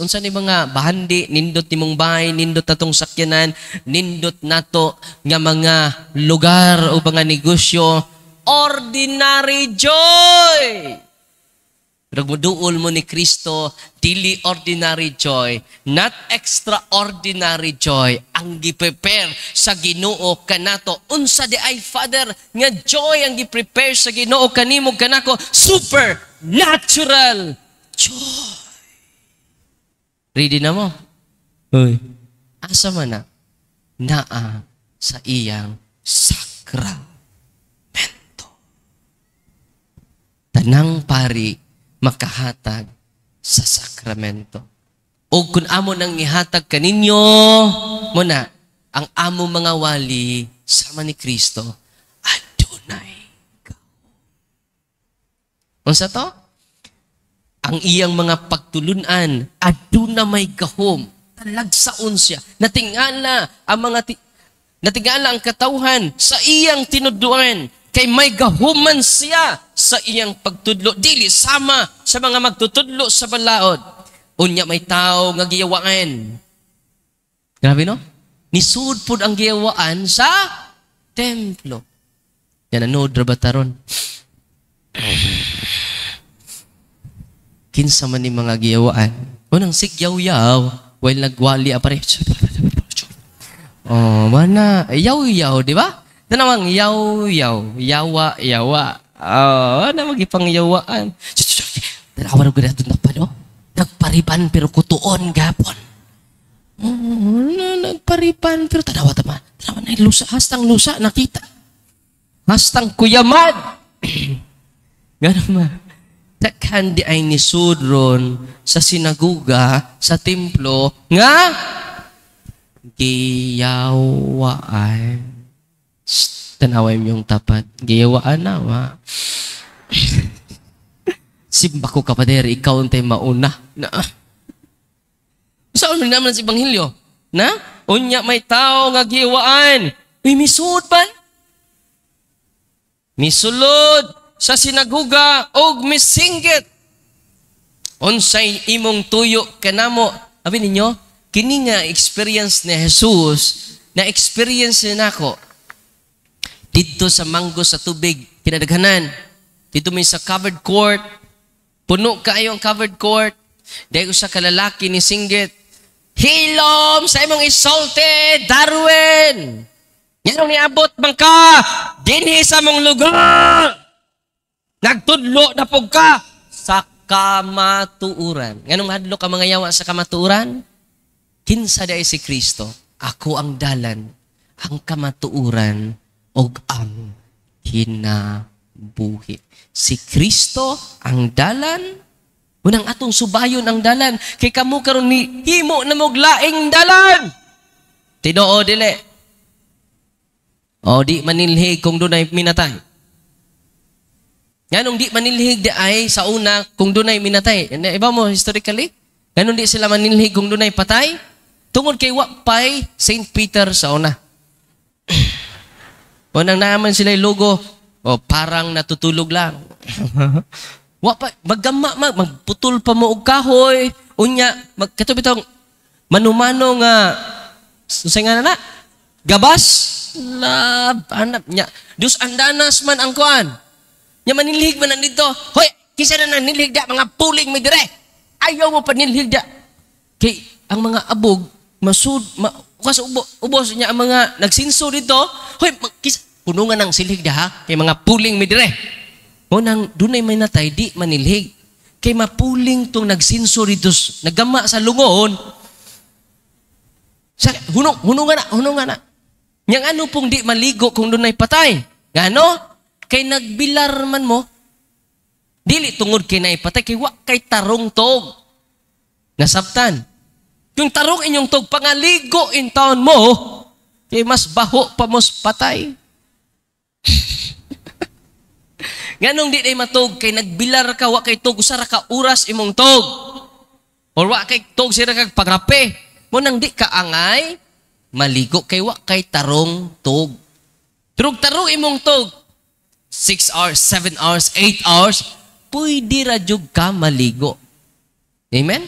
unsa ni mga bahandi nindot nimong bahay nindot atong sakyanan nindot nato nga mga lugar o mga negosyo ordinary joy Pinagmuduol mo ni Kristo, dili ordinary joy, not extraordinary joy, ang gi-prepare sa ginoo kanato. Unsa di ay, Father, nga joy ang gi-prepare sa ginoo kanimo kanako, supernatural joy. Ready na mo? Uy. Asa man na? Naa sa iyang sakramento. Tanang pari makahatag sa sakramento. O kung amo nang ihatag kaninyo, muna, ang amo mga wali, sama ni Kristo, Adonai. Unsa to? Ang iyang mga pagtulunan, aduna may gahom. Talagsaon siya. Natingala ang mga ti- natingala ang katauhan sa iyang tinuduan kay may gahuman siya sa iyang pagtudlo dili sama sa mga magtutudlo sa balaod unya may tao nga giyawaan grabe no nisud pud ang giyawaan sa templo yan ano ba taron kinsa man ni mga giyawaan unang sigyaw-yaw while nagwali apare oh mana yaw-yaw di ba Tanawang yaw-yaw, yawa-yawa. oh, na magipangyawaan. Dalawa na gano'n na pa, no? Nagpariban pero kutuon gapon. Mm, nagpariban pero tanawa tama. Tanawa na lusa, hastang lusa, nakita. Hastang kuyamad. Ganun ma. Takhan di ay nisud ron sa sinaguga, sa templo, nga giyawaan tanaway yung tapat. Giyawaan na, wa. Simba ko kapader, ikaw ang mauna. Na, Sa ano naman si Ebanghelyo? Na? Unya may tao nga giwaan. Uy, misud ba? Misulod sa sinaguga og misinggit. Unsay imong tuyo kanamo. Abi ninyo, kini nga experience ni Jesus na experience ni nako dito sa manggo sa tubig, kinadaghanan. Dito may sa covered court. Puno kaayo ang covered court. Dahil usa ka lalaki ni Singgit. Hilom sa imong insulted, Darwin! Yanong niabot bang ka, dinhi sa mong lugar! Nagtudlo na pog ka sa kamatuuran. Nganong hadlo ka mga yawa sa kamatuuran? Kinsa dai si Kristo, ako ang dalan, ang kamatuuran og ang kinabuhi. Si Kristo ang dalan Unang atong subayon ang dalan kay kamu karon ni himo na mog laing dalan. Tinoo dili. O di manilhig kung dunay minatay. Ganong di manilhig di ay sa una kung dunay minatay. Iba mo historically? Ganong di sila manilhig kung dunay patay? Tungod kay Wapay, St. Peter sa una. O nang naman sila logo, o parang natutulog lang. Wa pa magdama mag, magputol pa mo og kahoy unya magkatubit tong manumano nga sa nga na gabas lab anak nya dus andanas man ang kuan nya manilig man ang dito hoy kisa na nanilhig da mga puling mi dire ayaw mo panilhig da kay ang mga abog masud ma, kas ubo, ubos niya ang mga nagsinso dito hoy kisa punungan ng silig daha, kay mga puling midire. Mo nang dunay may natay di manilhig. Kay mapuling tong nagsinso nagama sa lungon. Sa hunong hunungan na, hunungan na. Yang ano pong di maligo kung dunay patay? Ngano? Kay nagbilar man mo, dili tungod kay naipatay kay wa kay tarong tog Nasaptan. yung tarong inyong tog pangaligo in taon mo kay mas baho pa mos patay Nganong di day matog kay nagbilar ka wa kay tog usara ka oras imong tog. Or wa kay tog sira kag pagrape. Mo nang di ka angay maligo kay wa kay tarong tog. Drug tarong imong tog. 6 hours, 7 hours, 8 hours, pwede ra jud ka maligo. Amen?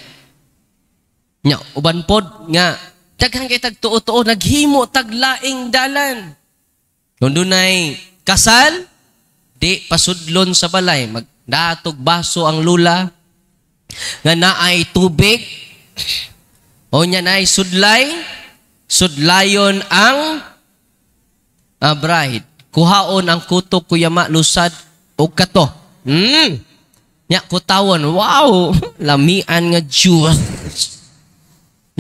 Nya, uban pod nga daghang kay tagtuo-tuo naghimo taglaing dalan. Kung dunay kasal, di pasudlon sa balay. Magdatog baso ang lula, nga naay tubig, o niya naay sudlay, sudlayon ang uh, bride. Kuhaon ang kutok kuyama lusad o kato. Hmm. Nya kutawon. wow, lamian nga juice.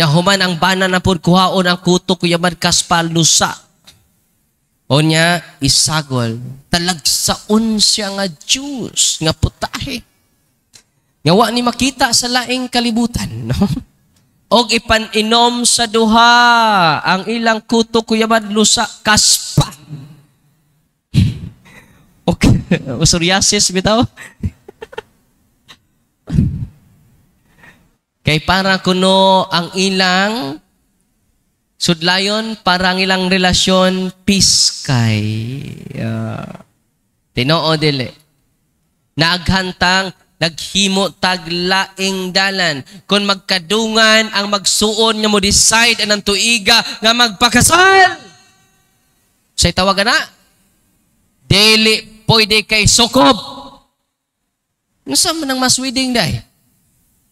Nya human ang bana na pud kuhaon ang kutok kuyama kaspal lusad. O niya, isagol, talagsaon siya nga Diyos, nga putahe. wa ni makita sa laing kalibutan. No? og ipaninom sa duha ang ilang kuto kuyabad lusa kaspa. Okay, psoriasis bitaw. Kay para kuno ang ilang Sudlayon, parang ilang relasyon, peace kay. Uh, ah, tinoo dili. Naaghantang, naghimo taglaing dalan. Kung magkadungan ang magsuon nga mo decide anang tuiga nga magpakasal. Say tawagan na. Dili pwede kay sukob. Nasa ano man ang mas wedding day?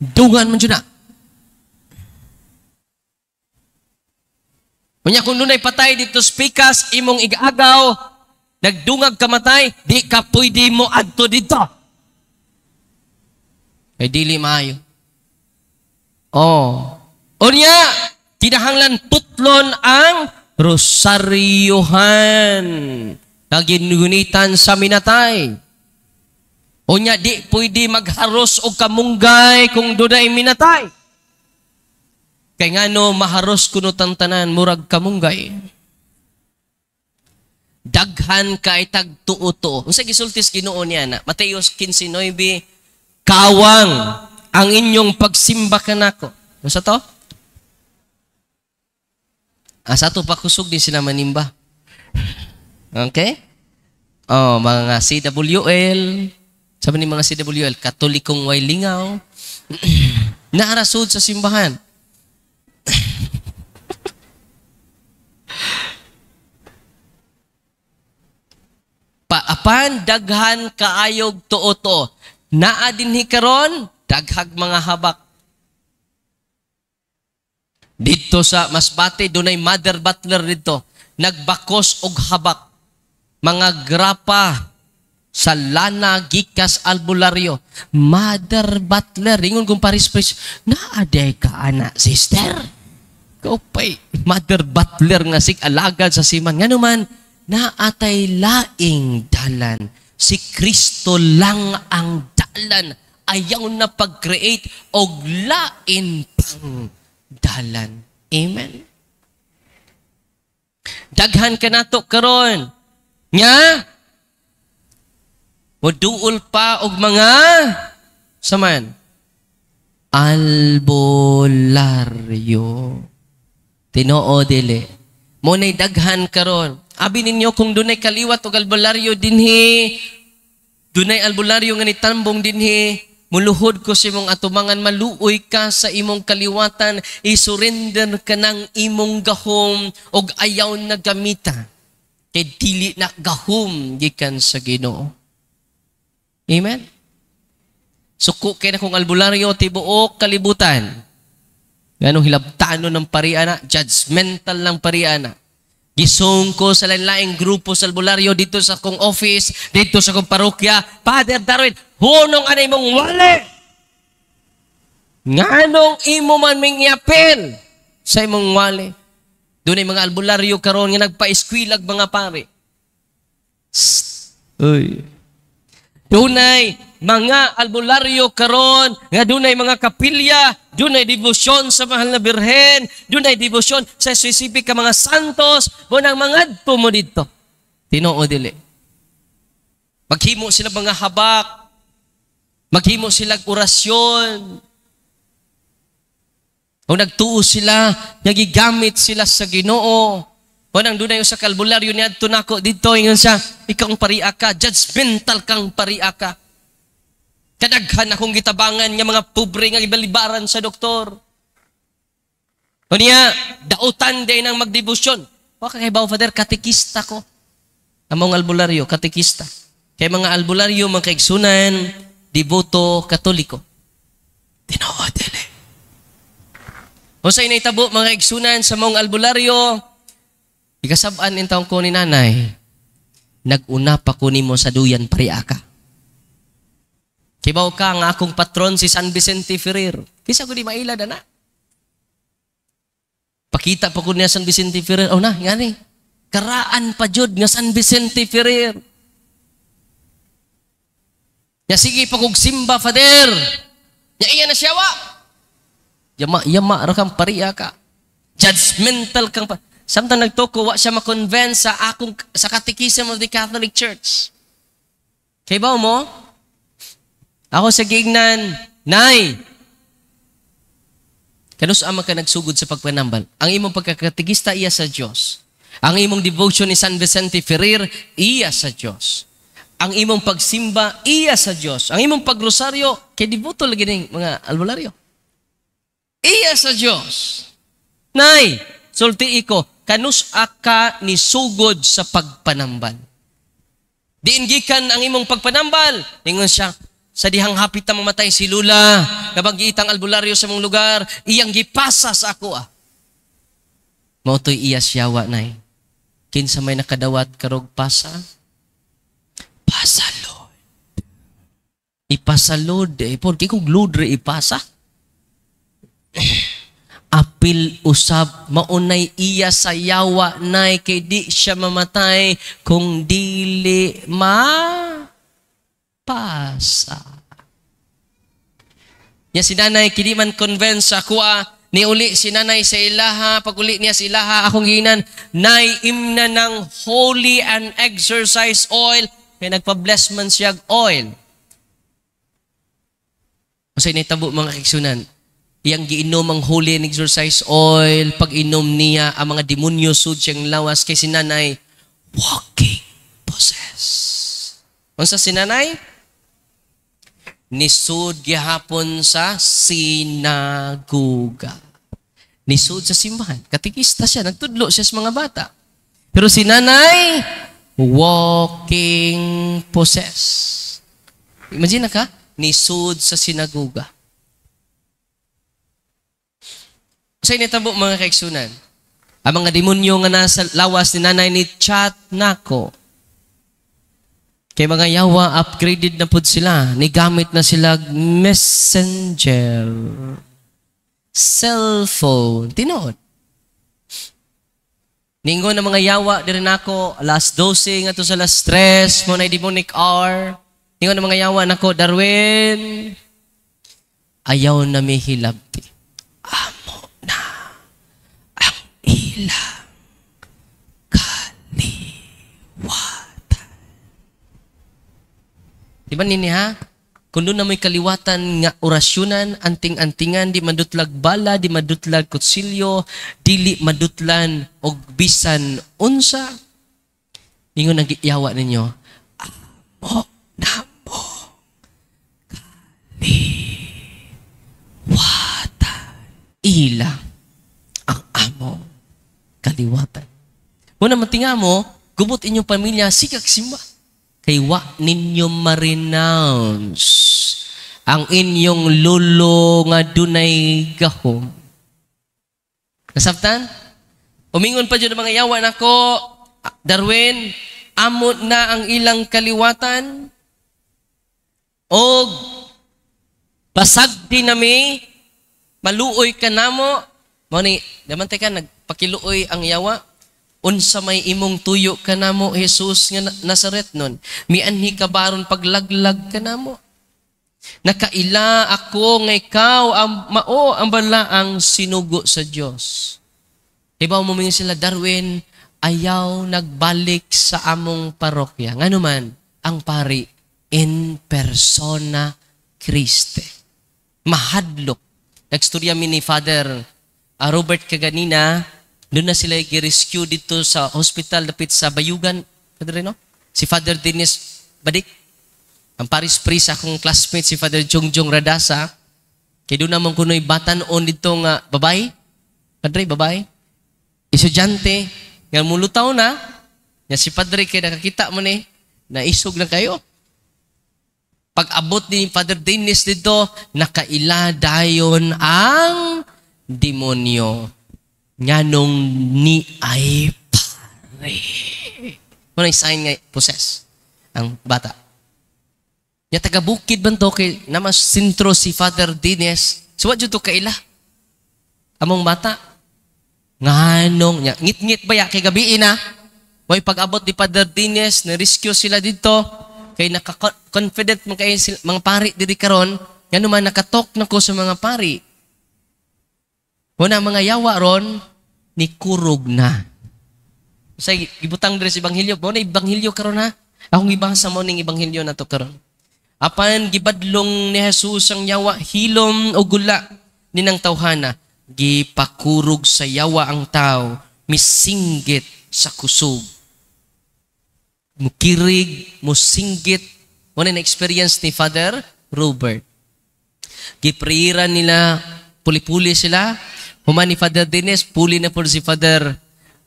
Dungan man dyan na. Unya kung dunay patay dito spikas imong igaagaw, nagdungag kamatay, di ka pwede mo adto dito. Kay dili maayo. Oh. Unya, kinahanglan putlon ang rosaryohan. Naginunitan sa minatay. Unya, di pwede magharos o kamunggay kung dunay minatay. Kay ngano maharos kuno tantanan murag kamunggay. Daghan kay tagtuo-tuo. Unsa gisultis Ginoo niya na? Mateo 15:9 Kawang ang inyong pagsimba kanako. Unsa ano to? Asa ah, to pakusog din sila manimba. Okay? Oh, mga CWL, sabi ni mga CWL, Katolikong Wailingaw, naarasod sa simbahan. Paapan daghan kaayog tuoto. Naa dinhi karon daghag mga habak. Dito sa Masbate dunay Mother Butler dito nagbakos og habak mga grapa sa lana gikas albularyo mother butler ingon kung paris pres naaday ka anak sister kaupay mother butler nga sig alagad sa siman ngano man na atay laing dalan. Si Kristo lang ang dalan. Ayaw na pag-create og lain pang dalan. Amen. Daghan ka nato karon. Nya Moduol pa og mga saman albularyo. Tinoo dili. Mo nay daghan karon Abi ninyo kung dunay kaliwat og albularyo dinhi, dunay albularyo nga tambong dinhi, muluhod ko sa imong atumangan, maluoy ka sa imong kaliwatan, isurrender ka ng imong gahom og ayaw na gamita. Kay dili na gahom gikan sa Ginoo. Amen. Suko kay na kung albularyo tibuok kalibutan. Ganong hilabtano ng pariana, judgmental ng pariana. Gisong sa lain-laing grupo sa albularyo dito sa kong office, dito sa kong parokya. Father Darwin, hunong anay mong wali. Nganong imo man mingyapin sa imong wale? Doon ay mga albularyo karon nga nagpa-eskwilag mga pare. Uy. Doon ay mga albularyo karon nga dunay mga kapilya dunay debosyon sa mahal na birhen dunay debosyon sa specific ka mga santos mo nang mangadto mo didto tinuo dili maghimo sila mga habak maghimo sila orasyon o nagtuo sila nga gigamit sila sa Ginoo o nang dunay usa kalbularyo albularyo niadto nako dito ingon sa ikaw pariaka judgmental kang pariaka Kadaghan akong gitabangan nga mga pobre nga ibalibaran sa doktor. O niya, dautan din ang magdebosyon. Waka kay Father, katikista ko. Among albularyo, katikista. Kay mga albularyo, mga kaigsunan, deboto, katoliko. Tinawa dili. O sa inaitabo, mga kaigsunan, sa mong albularyo, igasabaan in taong ko ni nanay, naguna pa ko ni mo sa duyan pariaka. Kibaw ka ang akong patron si San Vicente Ferrer. Kisa ko di maila na. Pakita pa ko niya San Vicente Ferrer. Oh na, yan eh. Karaan pa jud nga San Vicente Ferrer. Ya sige pa kog simba father. Ya iya na siya wa. Yama yama ra kang pariya ka. Judgmental kang pa. Samtang nagtuko wa siya ma-convince sa akong sa Catechism of the Catholic Church. Kay ba mo? Ako sa gignan, Nay, kanus ama ka nagsugod sa pagpanambal. Ang imong pagkakatigista iya sa Dios. Ang imong devotion ni San Vicente Ferrer iya sa Dios. Ang imong pagsimba iya sa Dios. Ang imong pagrosaryo kay deboto lagi ning mga albularyo. Iya sa Dios. Nay, sulti iko kanus aka ni sugod sa pagpanambal. Diin gikan ang imong pagpanambal. Ningon siya, sa dihang hapit na mamatay si Lula, nabanggitang albularyo sa mong lugar, iyang gipasa sa ako ah. Mautoy iya siyawa na eh. Kinsa may nakadawat karog pasa? Pasa, Lord. Ipasa, Lord eh. Porque kung Lord re ipasa, apil usab maunay iya sa yawa nay kay di siya mamatay kung dili ma pasa. Nya si nanay kini man convince ako ah, ni uli si nanay sa ilaha paguli niya sa ilaha akong ginan nay imna ng holy and exercise oil kay nagpa-bless man siya oil. Kasi nitabo mga kiksunan, iyang giinom ang holy and exercise oil, pag inom niya ang mga demonyo sud siyang lawas kay sinanay, walking possess. Unsa sinanay? Nisud gihapon sa sinaguga. Nisud sa simbahan. Katikista siya. Nagtudlo siya sa mga bata. Pero si nanay, walking possess. Imagine na ka, nisud sa sinaguga. Sa initabo mga kaiksunan, ang mga demonyo nga nasa lawas ni nanay ni Chat Nako, Kay mga yawa, upgraded na po sila. Nigamit na sila messenger, cellphone, tinod. Ningo na mga yawa, diri nako, last 12 nga to sa last stress, mo na demonic hour. Ningo na mga yawa, nako, Darwin, ayaw na may hilabti. Amo na ang ilaw. Di ba ha? Kung doon na may kaliwatan nga orasyonan, anting-antingan, di madutlag bala, di madutlag kutsilyo, dili madutlan og bisan unsa. Ingon ang iyawa ninyo, Amo na mo kaliwatan. Ila ang amo kaliwatan. Kung na matinga mo, gubot inyong pamilya, sikak simba hiwa ninyo marenounce ang inyong lulo nga dunay gahom. Nasabtan? Umingon pa dyan ang mga yawa nako, Darwin, amot na ang ilang kaliwatan o basag din nami, maluoy ka namo. Mani, damantay ka, nagpakiluoy ang yawa unsa may imong tuyo ka namo Jesus nga Nazaret nun, anhi ka baron paglaglag ka namo. Nakaila ako nga ikaw ang mao ang balaang sinugo sa Dios. mo umumingin sila, Darwin, ayaw nagbalik sa among parokya. Nga naman, ang pari, in persona Christe. Mahadlok. Nagsturya mi ni Father uh, Robert kaganina, doon na sila i-rescue dito sa hospital lapit sa Bayugan. Padre, no? Si Father Dennis Badik. Ang Paris Priest, akong classmate, si Father Jongjong Radasa. Kaya doon naman kuno'y batanon dito nga babae. Padre, babae. Estudyante. Nga mulutaw na. Nga si Padre, kaya nakakita mo ni, naisog lang kayo. Pag-abot ni Father Dennis dito, nakailadayon ang demonyo nganong ni ay pare. Muna sign nga possess ang bata. Ya taga bukid man to kay namas sentro si Father Dines. So what to kaila? Among bata nganong nya ngit-ngit ba ya kay gabi na? May pag-abot ni Father Dines na rescue sila dito kay naka-confident man kay mga pari diri karon ngano man nakatok na ko sa mga pari Una mga yawa ron, nikurog na. Sa ibutang diri sa Ebanghelyo, mo na Ebanghelyo karon ha. Akong ibasa mo ning Ebanghelyo na to karon. Apan gibadlong ni Jesus ang yawa, hilom o gula ninang tawhana. Gipakurog sa yawa ang tao, misinggit sa kusog. Mukirig, musinggit. Muna na-experience ni Father Robert. Gipriira nila, puli-puli sila, Human ni Father Dines, puli na po si Father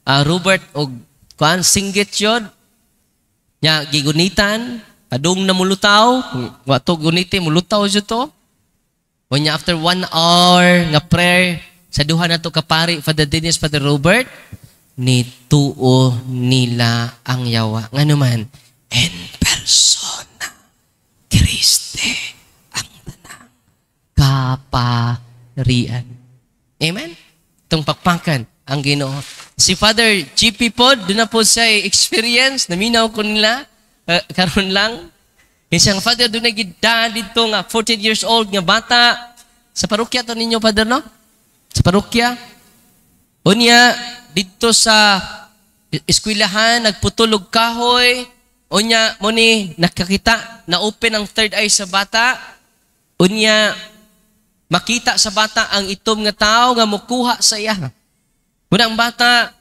uh, Robert og kuan singgit yod. Nya gigunitan, kadung na mulutaw, wato guniti mulutaw jud to. Unya after one hour nga prayer, sa duha na to kapari, Father Dennis, Father Robert, ni nituo nila ang yawa. Nga naman, in persona, Kriste ang tanang kaparian Amen? Itong pakpakan ang ginoo. Si Father GP po, doon na po siya eh, experience, naminaw ko nila, uh, karon lang. Isang Father, doon na gidaan dito nga, 14 years old nga bata. Sa parokya to ninyo, Father, no? Sa parokya. Unya, dito sa eskwilahan, nagputulog kahoy. Unya, mo ni nakakita, na open ang third eye sa bata. Unya, Makita sa bata ang itom nga tao nga mukuha sa iya. Muna ang bata,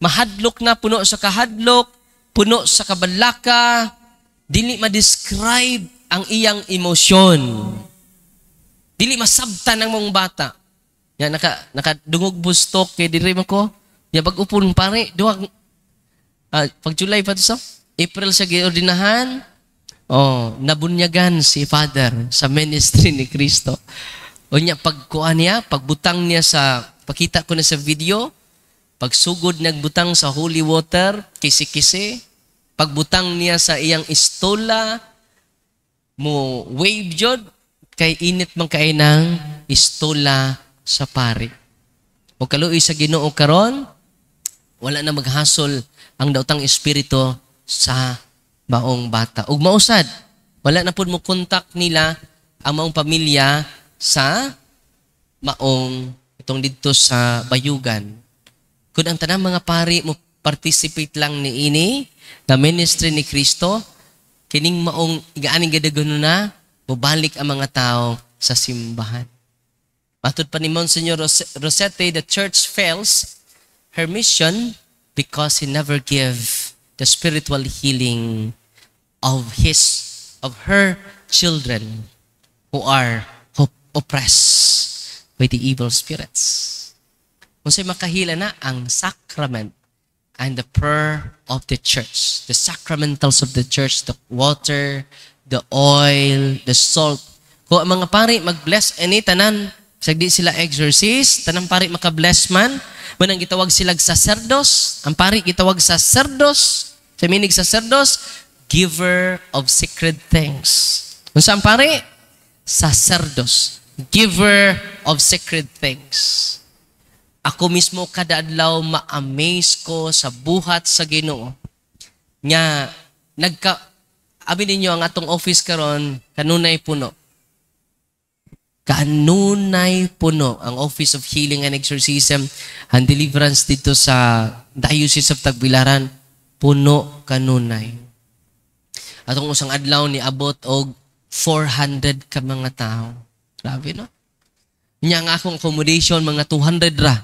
mahadlok na, puno sa kahadlok, puno sa kabalaka, dili ma-describe ang iyang emosyon. Dili masabtan ang mong bata. Nga naka, nakadungog bustok kay diri man ko. Ya bag upon pare, duwag uh, pag July pa to April sa giordinahan. Oh, nabunyagan si Father sa ministry ni Kristo. O niya, pagkuan niya, pagbutang niya sa, pakita ko na sa video, pagsugod nagbutang sa holy water, kisi-kisi, pagbutang niya sa iyang istola, mo wave jod, kay init man kay ng istola sa pari. O kaluoy sa ginoo karon, wala na maghasol ang dautang espiritu sa baong bata. Ug mausad, wala na pud mo kontak nila ang maong pamilya sa maong itong dito sa bayugan. Kung ang tanang mga pari mo participate lang ni ini, na ministry ni Kristo, kining maong igaaning gadagano na, bubalik ang mga tao sa simbahan. Matod pa ni Monsignor Rosette, the church fails her mission because he never give the spiritual healing of his, of her children who are oppressed by the evil spirits. Kung sa'yo makahila na ang sacrament and the prayer of the church, the sacramentals of the church, the water, the oil, the salt. Kung ang mga pari mag-bless any tanan, sagdi sila exorcist, tanang pari maka-bless man, manang gitawag silag serdos, ang pari gitawag sa serdos, sa minig sa serdos, giver of sacred things. Kung saan Sa serdos giver of sacred things. Ako mismo kada adlaw ma-amaze ko sa buhat sa Ginoo. Nya nagka abi ninyo ang atong office karon kanunay puno. Kanunay puno ang Office of Healing and Exorcism and Deliverance dito sa Diocese of Tagbilaran puno kanunay. Atong usang adlaw ni abot og 400 ka mga tao Grabe, no? Nya nga akong accommodation, mga 200 ra.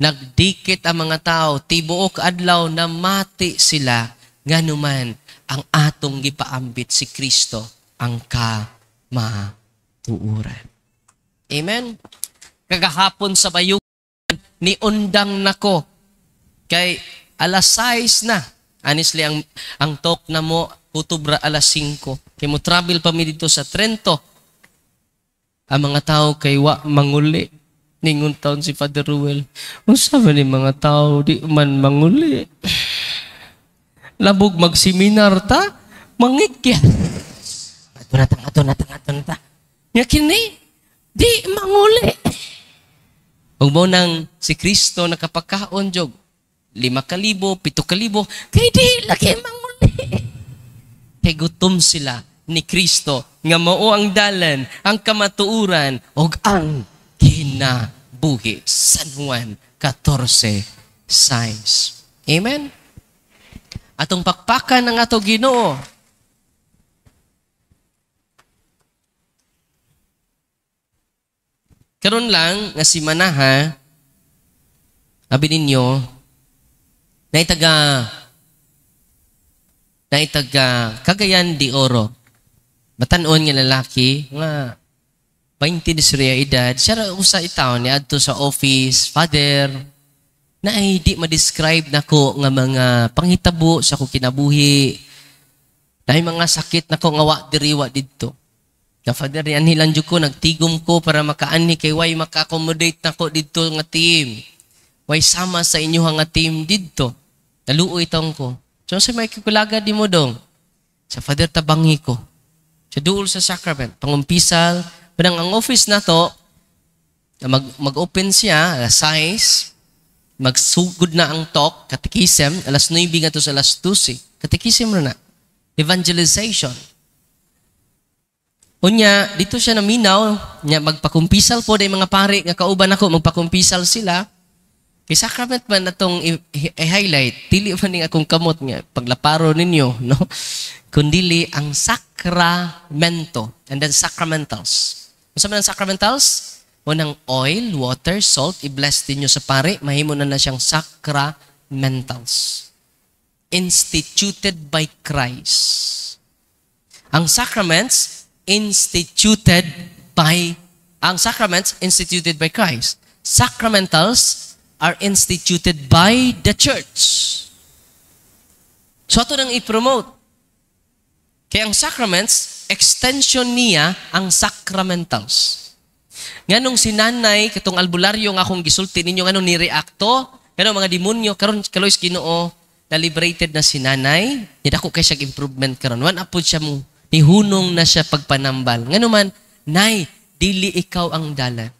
Nagdikit ang mga tao, tibuok adlaw na mati sila. Nganuman, ang atong gipaambit si Kristo ang kamatuuran. Amen? Kagahapon sa bayugan, niundang nako. Kay alas 6 na. Honestly, ang, ang talk na mo, kutubra alas 5. Kay mo travel pa mi dito sa Trento ang mga tao kay wa manguli. Ningon taon si Father Ruel. Unsa ba ni mga tao di man manguli? Labog magseminar ta, mangikya Ato na tang, ato na tang, ato na ta. Nga kini, di manguli. Huwag mo nang si Kristo nakapakaon, Jog. Lima kalibo, pito kalibo, kay di lagi manguli. Kay gutom sila ni Kristo nga mao ang dalan, ang kamatuuran, o ang kinabuhi. San Juan 14 signs. Amen? Atong pakpakan ng ato ginoo. Karon lang nga si Manaha, abi ninyo, naitaga naitaga Cagayan de Oro Matanon nga lalaki, nga 20 disriya edad, siya ra usa itaw ni adto sa office, father, na ay di ma-describe nako nga mga panghitabo sa ko kinabuhi. Dahil mga sakit nako nga wa diriwa didto. Nga father ni anhilan jud ko nagtigom ko para makaanhi kay way maka-accommodate nako didto nga team. Way sama sa inyo nga team didto. Naluoy taong ko. So sa may kikulaga di mo dong. Sa father tabangi ko sa duol sa sacrament. Pangumpisal, parang ang office na to, mag, mag-open siya, alas 6, magsugod na ang talk, katikisem, alas 9 nga to sa alas 12, katikisem na na. Evangelization. Unya, dito siya naminaw, niya magpakumpisal po day mga pare nga kauban ako, magpakumpisal sila. Isacrament man atong i-highlight, dili man ning akong kamot nga paglaparo ninyo, no? Kundili ang sacramento and then sacramentals. Unsa man ang sacramentals? Unang oil, water, salt, i-bless ninyo sa pare, mahimo na na siyang sacramentals. Instituted by Christ. Ang sacraments instituted by ang sacraments instituted by Christ. Sacramentals are instituted by the church. So ato nang i-promote. Kaya ang sacraments, extension niya ang sacramentals. Nga nung sinanay, itong albularyo nga akong gisulti ninyo, nga nung nireakto, nga mga demonyo, karon kalois ginoo, na liberated na sinanay, nidako kay siya improvement karon. Wan apod siya mo, nihunong na siya pagpanambal. Nga naman, nay, dili ikaw ang dalan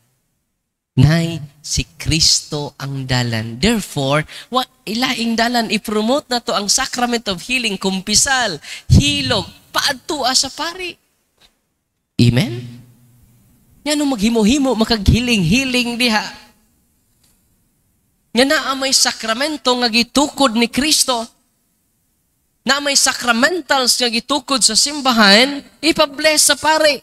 nay si Kristo ang dalan. Therefore, wa ilaing dalan i-promote na to ang sacrament of healing, kumpisal, hilog, paadtua sa pari. Amen? Nga nung maghimo-himo, makaghiling-hiling diha. Nga na may sakramento nga gitukod ni Kristo, na may sacramentals nga gitukod sa simbahan, ipabless sa pari.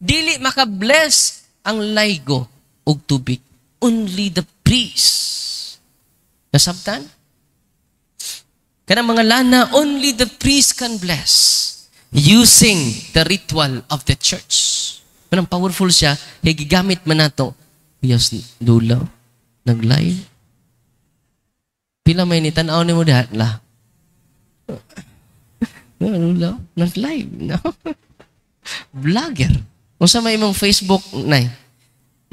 Dili makabless ang laigo og tubig. Only the priest. Nasabtan? Kana mga lana, only the priest can bless using the ritual of the church. Manang powerful siya, kaya gigamit man nato. Yes, dulaw, naglayo. Pila may ni tanaw ni mo dihat la. Dulaw, nag-live, no? Vlogger. Kung sa may imong Facebook, nay,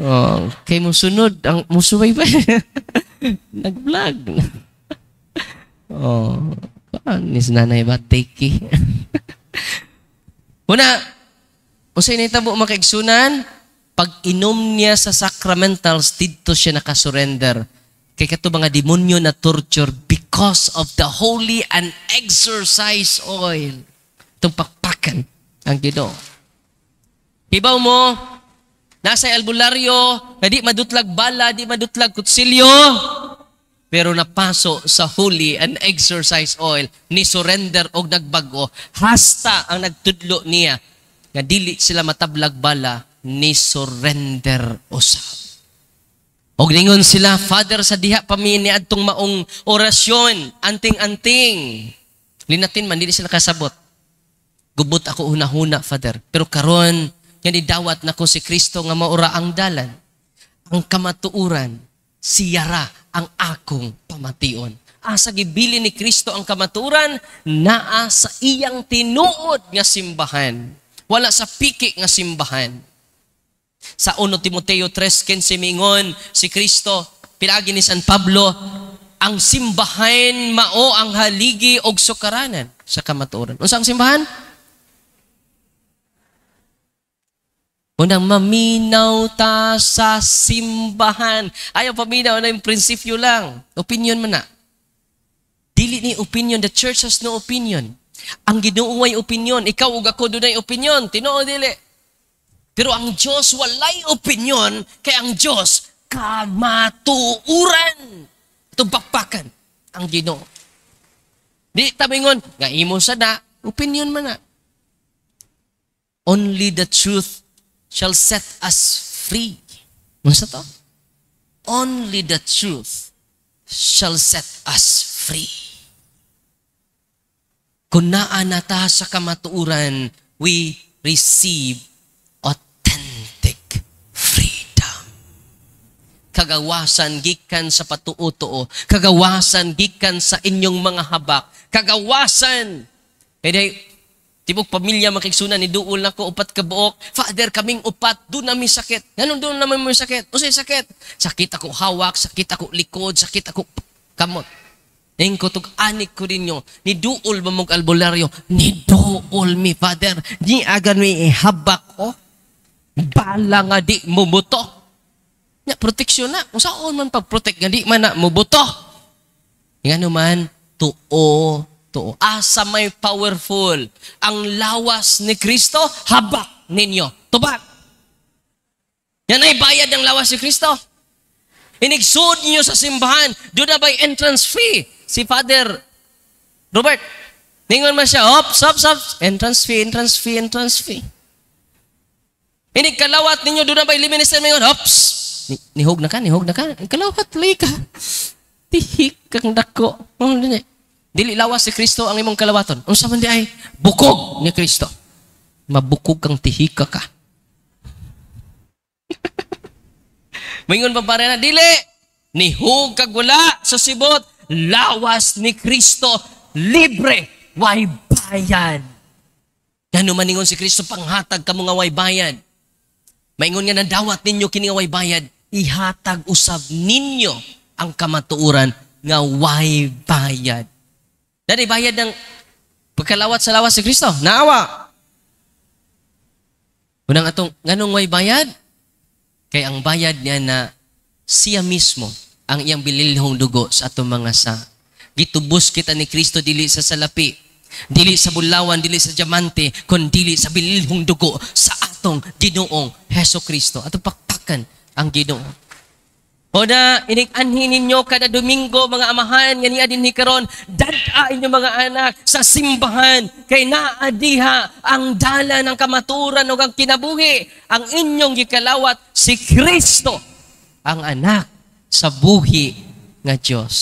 Oh, kay sunod ang musubaybay. Nag-vlog. oh, ni nanay ba teki. Una, usay ni tabo makaigsunan pag inom niya sa sacramentals didto siya nakasurrender kay kato mga demonyo na torture because of the holy and exercise oil. Itong pakpakan ang Ginoo. Hibaw mo, Nasa albularyo, na di madutlag bala, di madutlag kutsilyo, pero napaso sa holy and exercise oil ni surrender og nagbago hasta ang nagtudlo niya nga dili sila matablag bala ni surrender usab og ningon sila father sa diha pa mi ni adtong maong orasyon anting-anting linatin man dili sila kasabot gubot ako una-huna father pero karon yan dawat na ko si Kristo nga maura ang dalan. Ang kamatuuran, siyara ang akong pamation. Asa gibili ni Kristo ang kamatuuran, naa sa iyang tinuod nga simbahan. Wala sa piki nga simbahan. Sa 1 Timoteo 3.15 mingon si Kristo, pilagi ni San Pablo, ang simbahan mao ang haligi og sukaranan sa kamatuoran. ang simbahan? Unang maminaw ta sa simbahan. Ayaw paminaw na yung prinsipyo lang. Opinion man na. Dili ni opinion. The church has no opinion. Ang ginuungay opinion. Ikaw ug ako dunay opinion. Tinoo dili. Pero ang Diyos walay opinion kay ang Diyos kamatuuran. Itong pakpakan ang Ginoo. Di tamingon, nga imo sa na, opinion man na. Only the truth shall set us free. Masa to? Only the truth shall set us free. Kung naanata sa kamatuuran, we receive authentic freedom. Kagawasan gikan sa patuo kagawasan gikan sa inyong mga habak, kagawasan. Kaya Tibok pamilya makigsuna ni duol nako upat ka buok. Father kaming upat do na mi sakit. Nganon do na mi sakit. Usay sakit. Sakit ako hawak, sakit ako likod, sakit ako kamot. Ngayon ko tog anik ko ninyo, ni duol ba mong albularyo, ni duol mi father, ni agan mi ihabak ko, oh. bala nga di mubuto. Nya, proteksyon na, kung man pag-protect nga di man na mubuto. Nga naman, tuo totoo. Asa may powerful. Ang lawas ni Kristo, habak ninyo. Tubak. Yan ay bayad ng lawas ni Kristo. Inigsood niyo sa simbahan. Doon na by entrance fee. Si Father Robert, ningon man siya, hop, stop, stop. Entrance fee, entrance fee, entrance fee. Inigkalawat ninyo, doon na by liminister mingon, hops. Ni, nihog na ka, nihog na ka. Kalawat, lay ka. Tihik kang dako. Oh, Dili lawas si Kristo ang imong kalawaton. Unsa man di ay bukog ni Kristo. Mabukog kang tihika ka. Mingon pa pare na dili nihug kag wala sa sibot lawas ni Kristo libre way bayan. Ngano maningon si Kristo panghatag kamo nga way bayan. Maingon nga nadawat ninyo kini nga way bayad ihatag usab ninyo ang kamatuoran nga way bayad Dari bayad ng pagkalawat lawas si Kristo. Naawa. Unang atong, nganong way bayad? Kay ang bayad niya na siya mismo ang iyang bililhong dugo sa atong mga sa. Gitubos kita ni Kristo dili sa salapi, dili sa bulawan, dili sa diamante, kun dili sa bililhong dugo sa atong ginoong Heso Kristo. Atong pakpakan ang ginoong o na ininganhin ninyo kada Domingo, mga amahan, nga niya din ni Karon, dadaa inyo mga anak sa simbahan, kay naadiha ang dala ng kamaturan o ang kinabuhi, ang inyong gikalawat, si Kristo, ang anak sa buhi nga Diyos.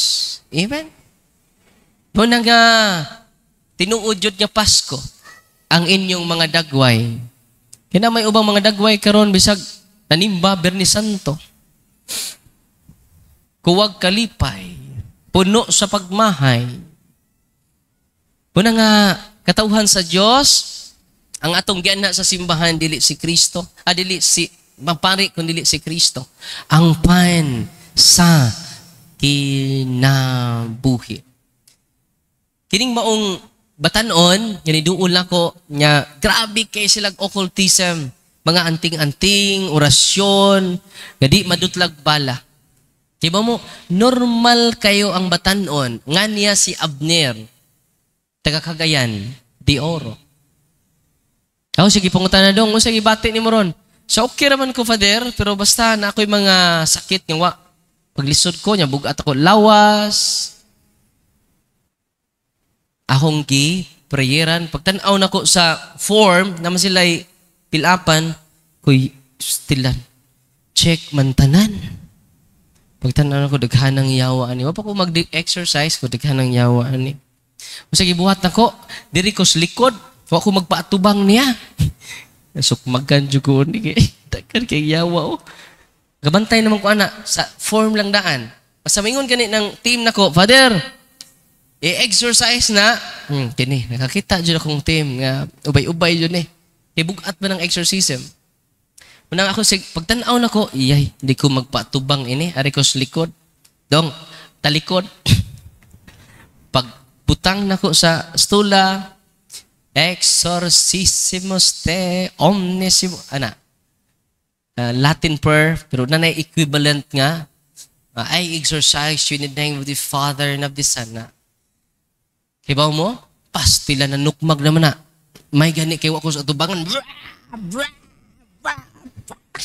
Amen? Doon nga, tinuod yun Pasko, ang inyong mga dagway. Kaya may ubang mga dagway karon bisag, nanimba, Berni Santo kuwag kalipay, puno sa pagmahay. Muna nga, katauhan sa Dios, ang atong giana sa simbahan dili si Kristo, ah, dili si mapari kun dili si Kristo. Ang pan sa kinabuhi. Kining maong batanon, ganiduol nako nya grabe kay silag occultism, mga anting-anting, orasyon, gadi madutlag bala. Tiba mo, normal kayo ang batanon. Nga niya si Abner, tagakagayan, cagayan di oro. oh, sige, pungutan na doon. O, sige, bati ni mo ron. So, okay naman ko, Father, pero basta na ako'y mga sakit nga, paglisod ko niya, bugat ako, lawas. Akong gi, prayeran. Pagtanaw na ko sa form, naman sila'y pilapan, kuy, stilan. Check man tanan. Pagtanan ko, daghan ng yawa ani. Wapa ko mag-exercise ko, daghan ng yawa ani. usa gibuhat na ko, diri ko likod, wa ko magpaatubang niya. Sukmagan jud ko ni daghan kay yawa oh. Gabantay naman ko ana sa form lang daan. Basta mingon gani ng team nako, Father, i-exercise na. Hmm, kini, nakakita jud akong team nga ubay-ubay jud ni. Eh. Tibugat ba ng exorcism? Unang ako sig pagtan-aw nako, iyay, di ko magpatubang ini, ari ko likod. Dong, talikod. Pagbutang nako sa stula, exorcisimus te omnisimo, ana. Uh, Latin prayer, pero na equivalent nga, uh, I exorcise you in the name of the Father and of the Son na. Kibaw mo? Pastila na nukmag naman na. May gani kayo ako sa tubangan. Brah! Brah!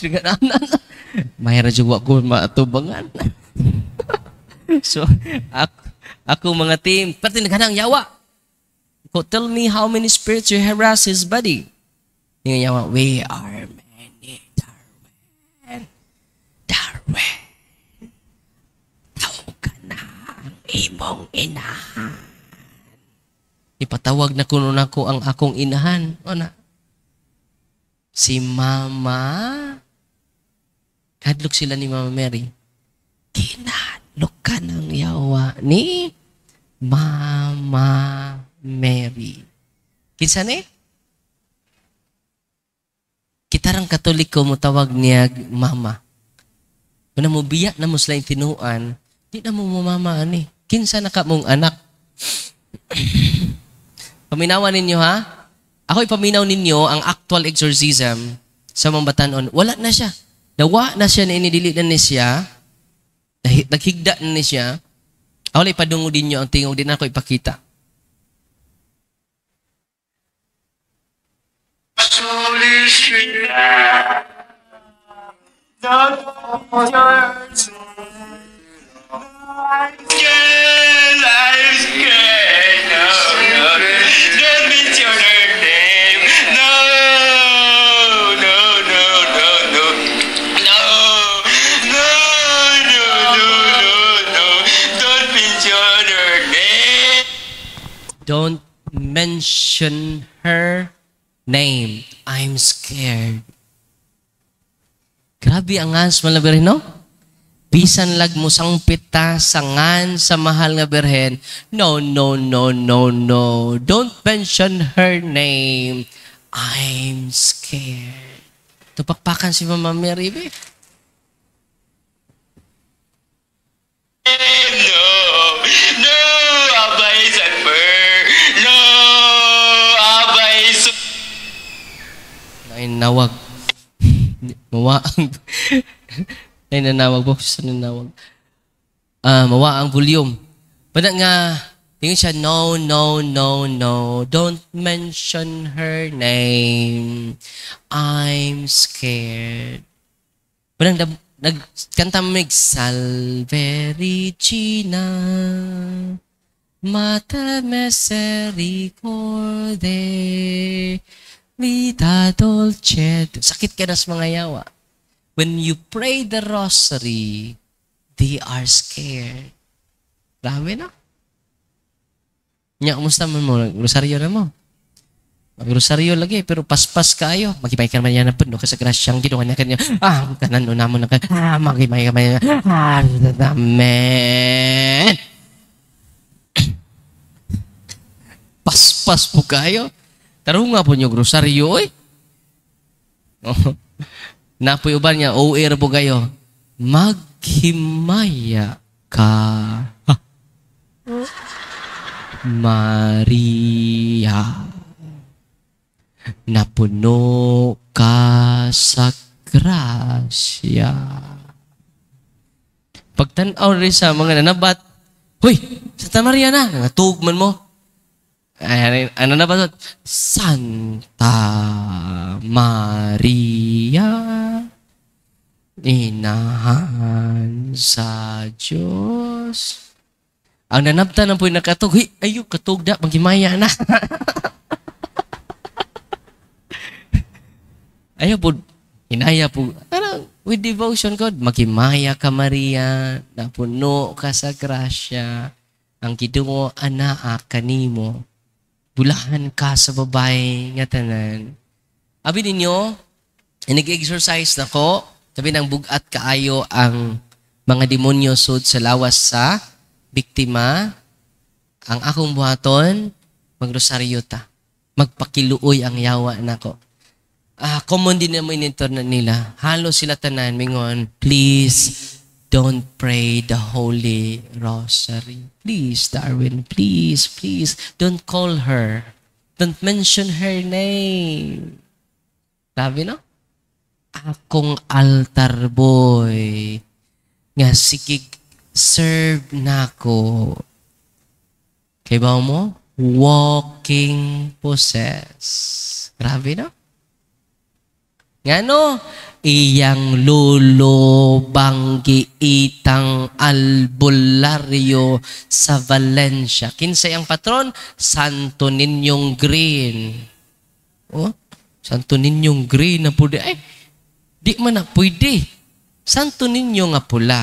dengan anak. Mahir juga mbak tubangan so, aku, aku mengerti, pati kadang yawa. kau tell me how many spirits you harass his body. Yung yawa, we are many, Darwin. Darwin. Tawag ka na ang imong inahan. Ipatawag na kuno nako ang akong inahan. O na, si mama Kadlok sila ni Mama Mary. Kinadlok ka ng yawa ni Mama Mary. Kinsa ni? Eh? Kitarang katoliko mo tawag niya mama. Kung mo biya na mo sila tinuan, di na mo mama ani. Kinsa na ka mong anak. Paminawan ninyo ha? Ako ipaminaw ninyo ang actual exorcism sa mambatanon. Wala na siya. Dawa na siya na inidili na ni siya, naghigda na ni siya, awala ipadungo din niyo ang tingog din ako ipakita. let me her name. mention her name. I'm scared. Grabe ang ngas, man labirin, no? Bisan lag mo sang pita, sangan sa mahal nga berhen. No, no, no, no, no. Don't mention her name. I'm scared. Tupakpakan si Mama Mary, babe. No, nanawag. mawa ang ay nanawag po sa nanawag. Ah, uh, mawa ang volume. Pada nga tingin siya no no no no don't mention her name. I'm scared. Parang nagkanta mig Salve Regina Mater Misericorde Vita Dolce Sakit ka na sa mga yawa. When you pray the rosary, they are scared. Grabe na. Nya, kumusta man mo? Rosaryo na mo. Magrosaryo lagi, pero paspas kayo. Magipay ka naman yan ang puno kasi grasyang ginawa ah, na kanya. Ah, kanan na mo na kanya. Ah, magipay ka naman yan. Ah, amen. paspas po kayo. Tarunga po niyo grosaryo eh. Oh. Napoy uban niya, OR po kayo. Maghimaya ka. Ha. Maria napuno ka sa grasya. Pagtanaw rin sa mga nanabat, Huy, Santa Maria na, nangatugman mo. Ay, ano na ba ito? Santa Maria, inahan sa Diyos. Ang nanabta na po yung nakatog, ayo, katog da, magimaya na. Ayaw po, hinaya po. Parang, with devotion, God, makimaya ka, Maria, napuno ka sa grasya, ang kidungo, anaa, kanimo, bulahan ka sa babae, nga tanan. Abi ninyo, nag-exercise na ko, sabi ng bugat kaayo ang mga demonyo sud sa lawas sa biktima, ang akong buhaton, magrosaryo ta. Magpakiluoy ang yawa nako uh, common denominator na nila. Halo sila tanan, mingon, please don't pray the Holy Rosary. Please, Darwin, please, please, don't call her. Don't mention her name. Sabi, no? Akong altar boy nga sikig serve nako. Kay ba mo? Walking possess. Grabe no? Ngano? Iyang lolo banggi itang albularyo sa Valencia. Kinsa ang patron? Santo Ninyong Green. Oh, Santo Ninyong Green na pwede. Ay, di man na pwede. Santo Ninyo nga pula.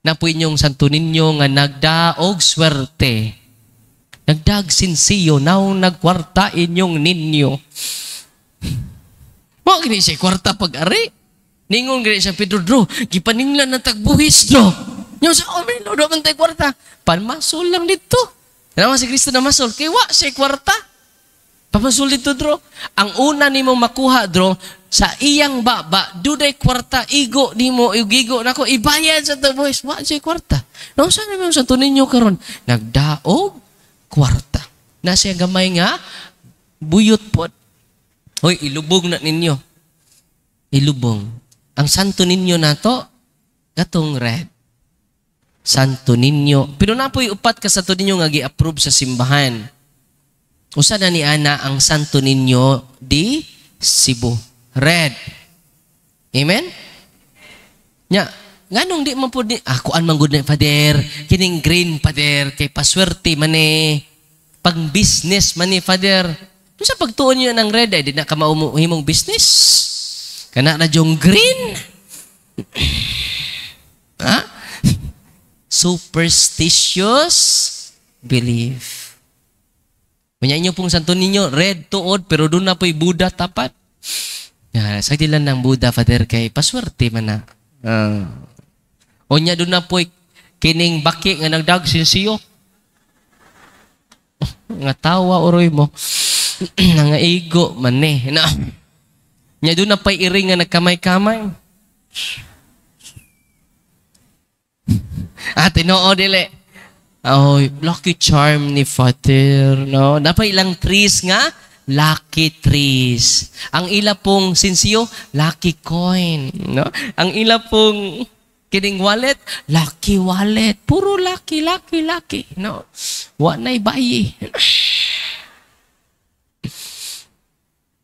Na pwede yung Santo Ninyo nga nagdaog swerte. Nagdag sinsiyo, naong nagkwarta inyong ninyo. Wa gini siya kwarta pag-ari. Ningon gini siya Pedro, dro, gipaninglan na tagbuhis, dro. Nyo sa, oh, bro, do man tayo kwarta. Panmasol lang dito. Naman si Kristo na masol, kay wa siya kwarta. Pamasol dito, dro. Ang una ni mo makuha, dro, sa iyang baba, duday kwarta, igo ni mo, igigo na ko, ibayad sa tagbuhis. Wa siya kwarta. No, sa naman sa tuninyo karon Nagdaog kwarta. Na siya gamay nga, buyot po Hoy, ilubog na ninyo. Ilubong. Ang santo ninyo na to, gatong red. Santo ninyo. Pero napoy upat ka sa to ninyo nga gi-approve sa simbahan. Usa na ni Ana ang santo ninyo di Cebu. Red. Amen? Nya, nganong di man di, ni ah, kuan man gud na father, kining green father kay paswerte man ni pang business man ni father. Unsa pagtuon niyo ng red ay eh, di na ka himong business? Kana na jong green. ha? Superstitious belief. Kunya inyo pong santo ninyo, red tuod, pero doon na po'y Buddha tapat. Yeah, sa dilan ng Buddha, Father, kay paswerte man na. Uh, ah. o niya doon na po'y kining baki nga nagdag sinsiyo. nga tawa, uroy mo. nangaigo man ni. Na, niya doon na pairing nga nagkamay-kamay. At tinoo oh, dili. Oh, lucky charm ni Father, no? Dapat ilang trees nga? Lucky trees. Ang ila pong sinsiyo, lucky coin, no? Ang ila pong kining wallet, lucky wallet. Puro lucky, lucky, lucky, no? Wanay bayi.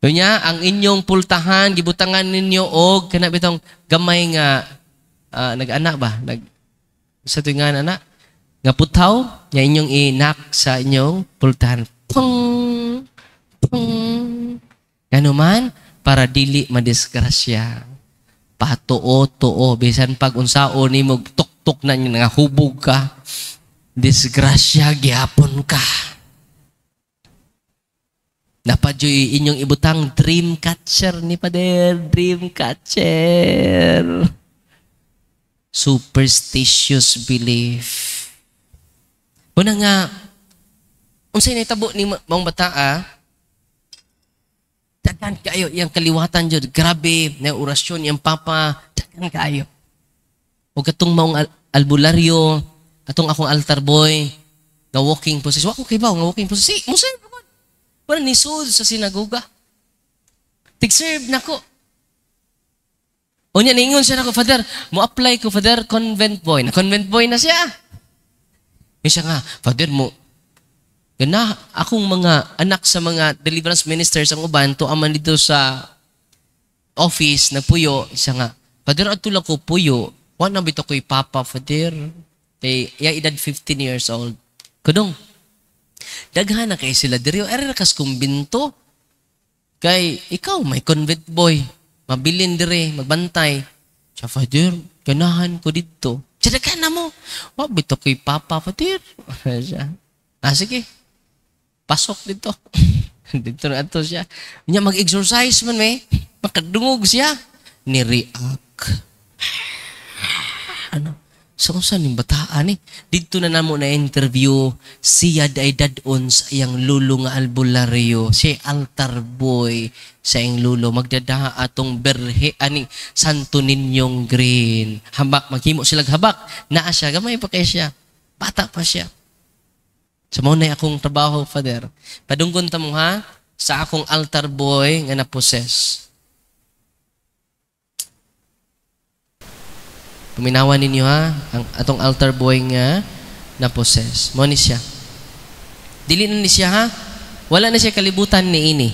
Dunya, ang inyong pultahan, gibutangan ninyo og kana bitong gamay nga uh, ah, nag-ana ba? Nag sa tuwing nga ana nga putaw nya inyong inak sa inyong pultahan. Pung pung ganuman para dili madisgrasya. Patuo-tuo bisan pag unsao nimo tuktok na nga hubog ka. Disgrasya gihapon ka. Napadyo'y inyong ibutang dream catcher ni Pader. Dream catcher. Superstitious belief. Una nga, unsay um, nitabo ni mong bata ah, daghan kayo yang kaliwatan jud grabe na orasyon yang papa daghan kayo ug katong maong al- albularyo atong akong altar boy nga walking process wa ko kay ba nga walking process si, musa wala nisud sa sinaguga. Tig-serve na ko. O niya, niingon siya na ko, Father, mo-apply ko, Father, convent boy. Na convent boy na siya. Yung siya nga, Father, mo, gana, akong mga anak sa mga deliverance ministers ang uban, to aman dito sa office, na puyo, Siya nga, Father, ato lang ko puyo. wala na bito ko'y papa, Father. Kay, ya edad 15 years old. Kudong, Daghan na kay sila diri era kas kumbinto. Kay ikaw may convent boy, mabilin diri magbantay. Siya father, ganahan ko dito. Siya daghan mo. Wa bito kay papa father. siya. Ah sige. Pasok dito. dito na ato siya. Nya mag-exercise man may. Makadungog siya. Ni-react. ano? sa kung saan yung bataan eh. Dito na namo na interview siya day dadon sa iyang lulo nga albularyo. Si altar boy sa iyang lulo. Magdadaa atong berhe ani santo ninyong green. Habak, maghimo sila habak. Naa siya, gamay pa kay siya. Bata pa siya. Sa so, na akong trabaho, Father. Padungkon ta mo ha, sa akong altar boy nga na-possess. Tuminawan ninyo ha, ang atong altar boy nga na possess. Mo ni siya. Dili na ni siya ha. Wala na siya kalibutan ni ini.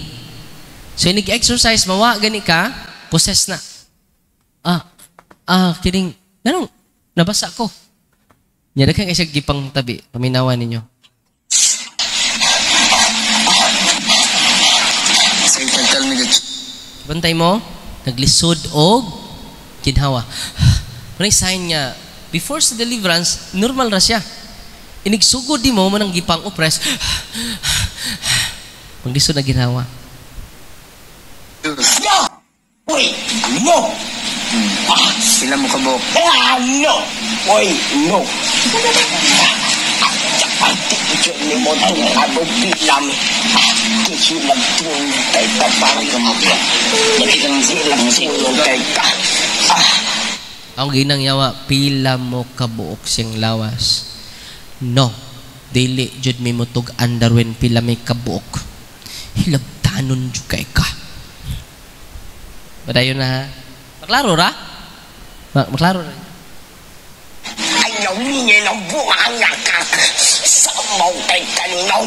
So nag-exercise mawa gani ka, possess na. Ah, ah, kining, ganun, nabasa ko. Nya daghang kay gipang tabi, paminawan ninyo. Bantay mo, naglisod og ginhawa sign niya before sa deliverance normal ra siya inigsugod di mo manang gipang oppress pagdisod na ginawa no uy no ah, sila mo kabo ah, no uy no Ah, ako ginang yawa, pila mo kabuok sing lawas. No, dili jud mi mo tug andarwen pila may kabuok. Hilabtanon jud kay ka. Badayon na ha. Maklaro ra? Ma maklaro ra. Ayaw niya ng bumanga ka sa maw kay kanaw.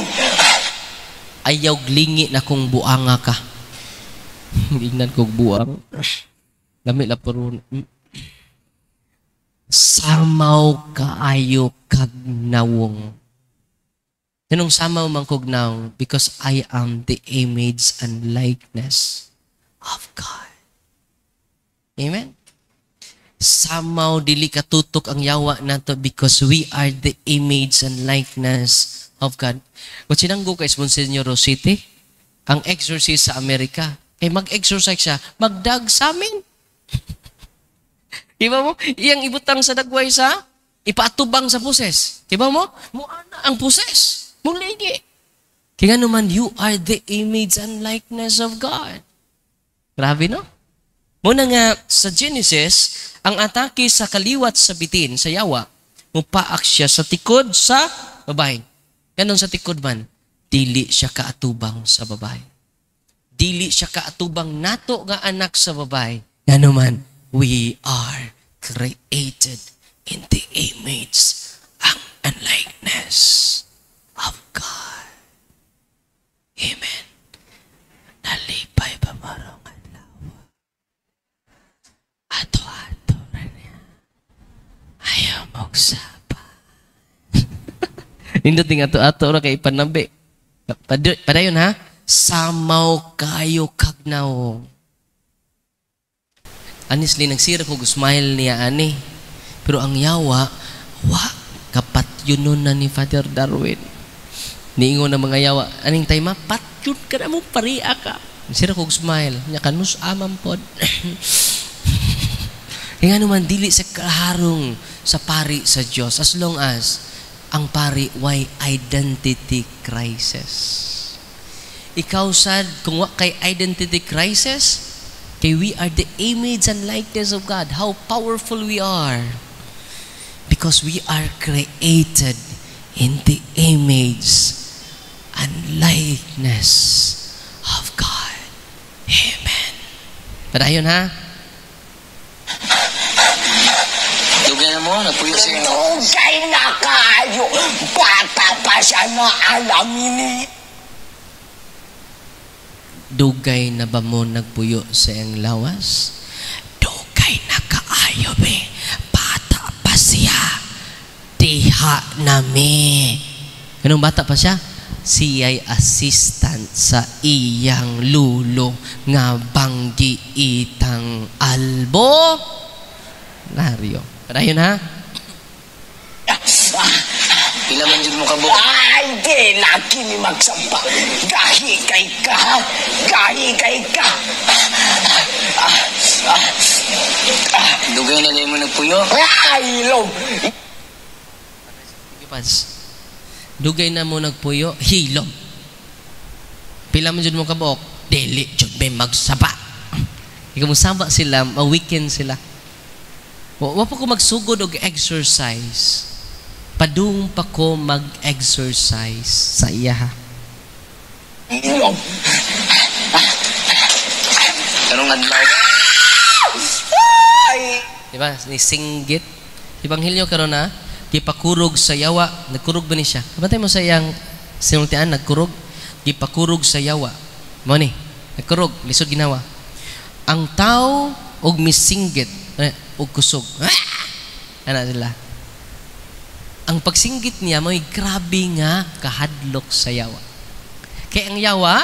Ayaw glingi na kung buanga ka. Ingnan kog buang. Lami la puro samaw kaayo kagnawong. Tanong samaw man kognaw, because I am the image and likeness of God. Amen? Samaw dili katutok ang yawa nato because we are the image and likeness of God. Kung sinanggo kay Monsignor Rositi, ang exorcist sa Amerika, eh mag-exorcise siya, magdag sa amin. Iba mo? Iyang ibutang sa dagway sa ipaatubang sa puses. Iba mo? Muana ang puses. Muligi. Kaya naman, you are the image and likeness of God. Grabe, no? Muna nga, sa Genesis, ang atake sa kaliwat sa bitin, sa yawa, mupaak siya sa tikod sa babae. Ganon sa tikod man, dili siya kaatubang sa babae. Dili siya kaatubang nato nga anak sa babae. Ganon man, we are created in the image and likeness of God. Amen. Nalipay ba marong alawa? Ato-ato na niya. Ayaw magsapa. Ninduting ato-ato na kay panabi. Padayon ha? Samaw kayo kagnaong. Honestly, nagsira ko smile niya ani. Pero ang yawa, wa, kapat yun nun na ni Father Darwin. Niingon na mga yawa, aning time pat yun ka na mo pariya ka. Sira ko smile. Niya, kanus amam pod. Kaya nga naman, dili sa kaharong sa pari sa Dios as long as ang pari why identity crisis. Ikaw sad, kung wa kay identity crisis, Okay, we are the image and likeness of God. How powerful we are. Because we are created in the image and likeness of God. Amen. Padayon ha? Dugan mo, nagpuyo siya. Ito, sa'y nakayo. Bata pa siya na alamin eh. dugay na ba mo nagpuyo sa ang lawas? Dugay na kaayo be, bata pa siya, diha na me. Ganun bata pa siya? Siya'y assistant sa iyang lulo nga banggi itang albo. Lario. Pero ayun ha. Ah. Ilaman dyan mo ka buka. Ay, di na ni magsampa. Gahi kay ka, ha? Gahi kay ka. Ah, Dugay na lang mo puyo. Ay, love. Pans. Dugay na mo nagpuyo, hilom. Pila mo dyan mo kabok, dili jud may magsaba. Ikaw mo saba sila, ma-weekend sila. Wa pa ko magsugod og exercise padung pa ko mag-exercise sa iya. Anong adlaw? Di ba? Ni singgit. Ibanghilyo karon na, gipakurog sa yawa. Nagkurog ba ni siya? Kapatay mo sa iyang sinultian, nagkurog. Gipakurog sa yawa. Mo ni, nagkurog. Lisod ginawa. Ang tao og misinggit eh, og kusog. Ah! Ana sila ang pagsinggit niya may grabe nga kahadlok sa yawa. Kaya ang yawa,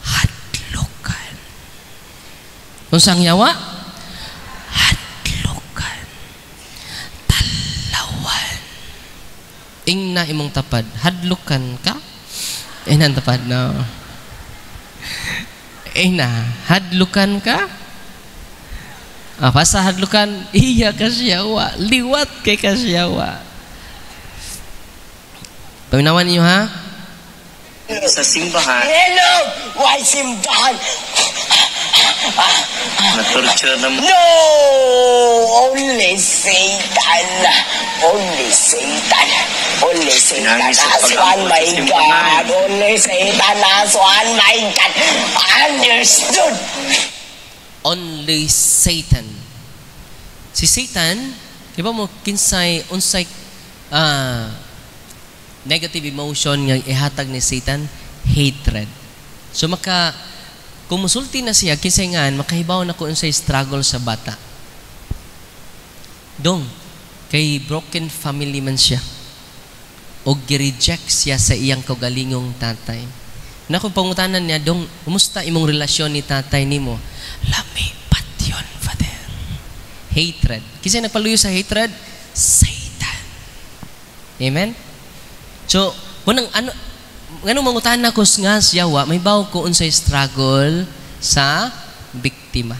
hadlokan. Kung saan yawa? Hadlokan. Talawan. Ingna imong tapad, hadlokan ka? Ingna tapad na. No. Ingna, hadlokan ka? Ah, pasa hadlukan, iya kasi yawa. liwat kay kasi yawa. Paminawan niyo ha? Sa simbahan. Hello! Why simbahan? Na-torture naman. No! Only Satan. Only Satan. Only Satan has one, my God. Only Satan has one, my God. Understood? Only Satan. Si Satan, di ba mo kinsay, unsay, ah, uh, negative emotion nga ihatag ni Satan, hatred. So maka kumusulti na siya kisay nga makahibaw na kun sa struggle sa bata. Dong kay broken family man siya. O gi-reject siya sa iyang kagalingong tatay. Na kung pangutanan niya, dong, kumusta imong relasyon ni tatay nimo? Lami patyon, father. Hatred. Kasi nagpaluyo sa hatred, Satan. Amen? So, kunang ano, ngano mangutan na ko nga siyawa, may bawo ko unsay struggle sa biktima.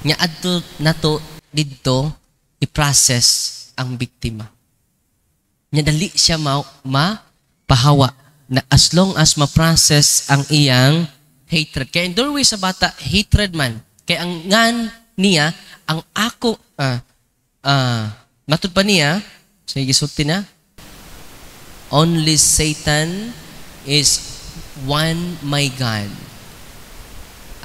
Nya adto nato didto i-process ang biktima. Nya dali siya ma, ma pahawa na as long as ma-process ang iyang hatred. Kaya in doorway sa bata, hatred man. Kaya ang ngan niya, ang ako, ah, uh, uh, matod pa niya, sa so, gisulti na, Only Satan is one my God.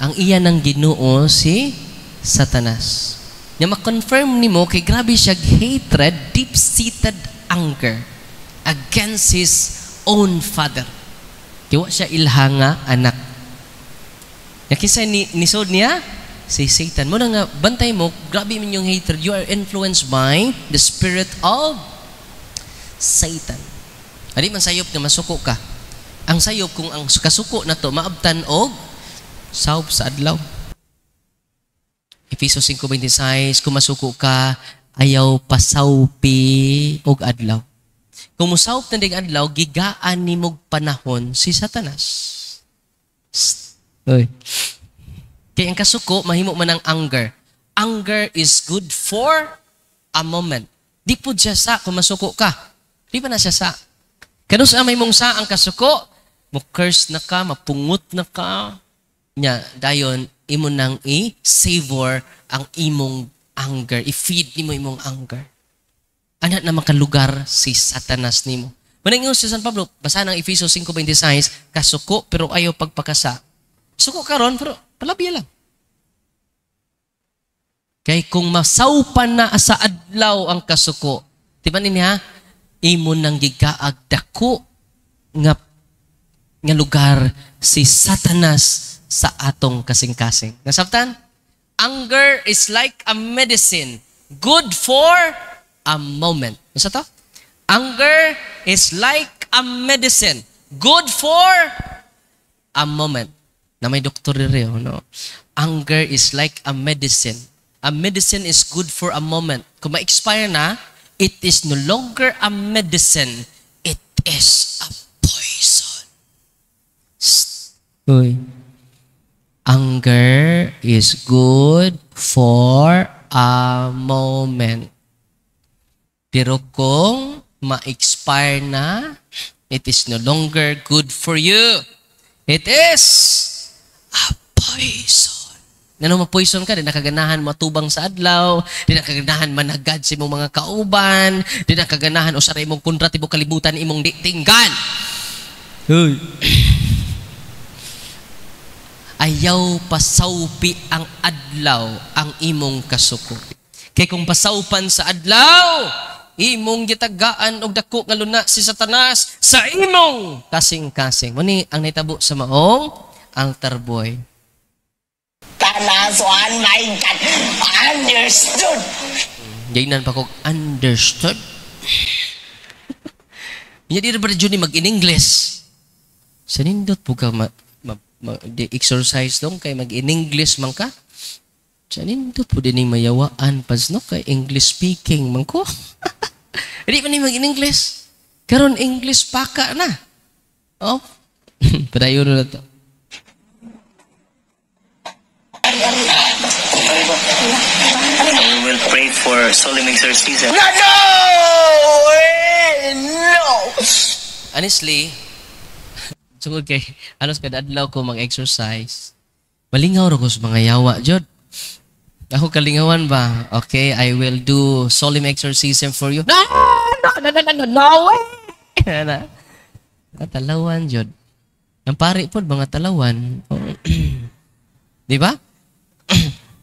Ang iyan ang ginoo si Satanas. Na confirm ni mo kay grabe siya hatred, deep-seated anger against his own father. Kiwa siya ilhanga anak. Nakisa ni, ni nisod niya si Satan. Muna nga, bantay mo, grabe min yung hatred. You are influenced by the spirit of Satan. Adi man sayop nga masuko ka. Ang sayop kung ang kasuko na to maabtan og saob sa adlaw. Efeso 5:26 kung masuko ka ayaw pasaupi og adlaw. Kung musawp na ding adlaw gigaan nimog panahon si Satanas. Oy. Kaya ang kasuko mahimo man ang anger. Anger is good for a moment. Di po siya sa kung masuko ka. Di pa na siya sa Kanus amay mong sa ang kasuko, mo curse na ka, mapungot na ka, nya dayon imo nang i-savor ang imong anger, i-feed nimo imong anger. Anak na makalugar si Satanas nimo. Manang si San Pablo, basa ng Efeso 5.26, kasuko pero ayaw pagpakasa. Suko karon pero palabiya lang. Kay kung masaupan na sa adlaw ang kasuko, di ba ha? imo nang gikaag dako nga nga lugar si Satanas sa atong kasing-kasing. Nasabtan? Anger is like a medicine, good for a moment. Nasa to? Anger is like a medicine, good for a moment. Na may doktor rin, oh, no? Anger is like a medicine. A medicine is good for a moment. Kung ma-expire na, It is no longer a medicine, it is a poison. Uy. Anger is good for a moment. Pero kung ma-expire na, it is no longer good for you. It is a poison. Na nung mapoison ka, di nakaganahan matubang sa adlaw, di nakaganahan managad si mong mga kauban, di nakaganahan o sa imong kontra tibo kalibutan imong diktinggan. Uy. Ayaw pasaupi ang adlaw ang imong kasuko. Kay kung pasaupan sa adlaw, imong gitagaan og dako nga luna si Satanas sa imong kasing-kasing. Muni ang nitabo sa maong ang tarboy. Parnas one oh my God. Understood. Jainan pa ko, understood? Nya di daripada Juni mag-in-English. Sanindot po ka ma, ma, ma di exercise dong kay mag-in-English man ka. Sanindot po din mayawaan pas no kay English speaking man ko. Hindi man ni mag-in-English. Karon English paka na. Oh. Padayon na to. We will pray for solemn exorcism. No! No! Eh, no! Honestly, so kay alos kada adlaw ko mag-exercise. Malingaw ro ko sa mga yawa, jud. Ako kalingawan ba? Okay, I will do solemn exorcism for you. No! No, no, no, no, no eh! way! Natalawan, Jod. Ang pari po, mga talawan. di ba?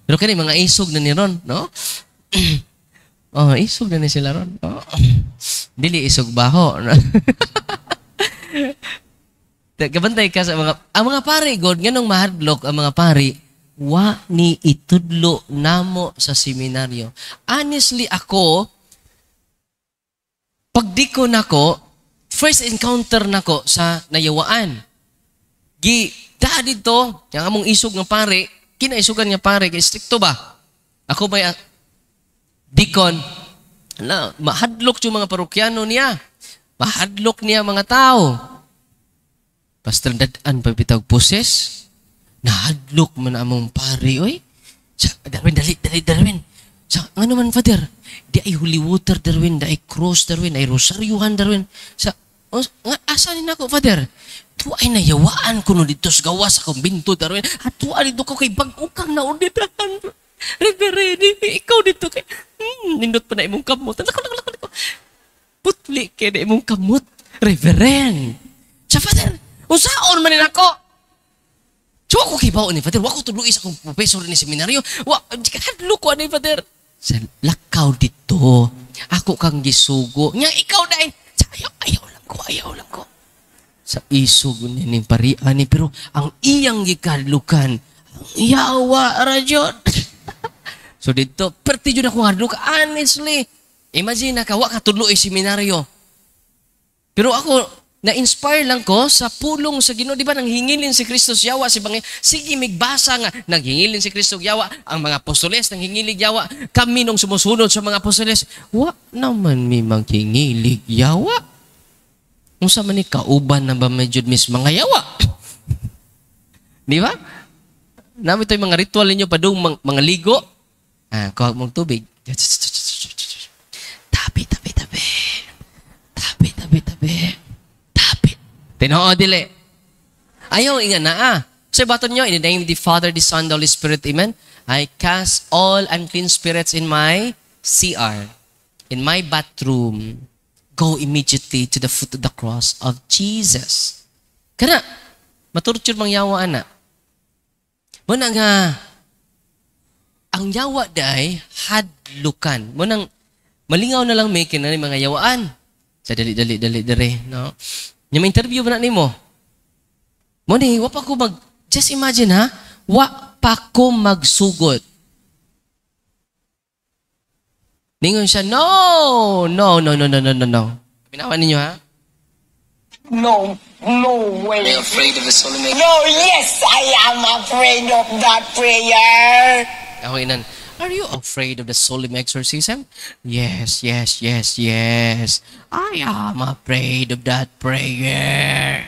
Pero kani mga isog na ni Ron, no? oh, isog na ni sila Ron. Oh. Dili isog baho. No? Kabantay ka sa mga ang mga pari god nganong mahadlok ang mga pari wa ni itudlo namo sa seminaryo. Honestly ako pagdiko nako first encounter nako sa nayawaan. Gi da dito, yung among isog nga pari, Kinaisugan nga pare, kay stricto ba? Ako may ah, dikon na, mahadlok yung mga parokyano niya. Mahadlok niya mga tao. Pastor, dadaan pa bitag poses. Nahadlok man among pare, oy. Sa, Darwin, dali, dali, Darwin. Sa, ano man, Father? Di ay holy water, Darwin. Di ay cross, Darwin. Ay rosaryuhan, Darwin. Sa, nga, asa nako, Father? ato ay nayawaan ko no dito sa gawas akong binto daroy. Ato ay dito ko kay bagong kang nauditahan. Reverend, ikaw dito kay... Hmm, nindot pa na imong kamot. Lako, lako, lako, lako. Putli kay na imong kamot. Reverend. Sa father, usaon man ako. So ako kay baon ni father, wako tuloy isa akong professor ni seminaryo. Wa, kadlo ko ni father. Sa lakaw dito, ako kang gisugo. Nga ikaw dahil, eh. ayaw, ayaw lang ko, ayaw lang ko sa isog nining pariani pero ang iyang gikalukan yawa rajot so dito perti jud ako hadlok honestly imagine ka wa ka tudlo ay seminaryo pero ako na-inspire lang ko sa pulong sa Ginoo, di ba nang hingilin si Kristo si yawa si Bangin. Sige migbasa nga naghingilin si Kristo yawa ang mga apostoles nang hingilig yawa. Kami nung sumusunod sa mga apostoles, wa naman mi maghingilig yawa unsa man ni kauban na ba medyo mis mangayawa. Di ba? Nami to'y mga ritual ninyo pa doon, mga, mga ligo. Ah, kuha mong tubig. Tabi, tabi, tabi. Tabi, tabi, tabi. Tabi. Tinoo, dili. Ayaw, inga na ah. Sa so, baton nyo, in the name of the Father, the Son, the Holy Spirit, Amen. I cast all unclean spirits in my CR, in my bathroom. Go immediately identity to the foot of the cross of Jesus. Kana, maturture mang yawa ana. Muna nga, ah, ang yawa day hadlukan. Munang malingaw na lang may ni mga yawaan. Sa dali dali dali dali, no. Nya may interview ba na nimo? Mo ni wa pa ko mag just imagine ha, wa pa ko magsugod. Ningon siya, no, no, no, no, no, no, no, no. Pinawan ninyo ha? No, no way. Are you afraid of the soulmate? No, yes, I am afraid of that prayer. Kahuinan, are you afraid of the solemn exorcism? Yes, yes, yes, yes. I am afraid of that prayer.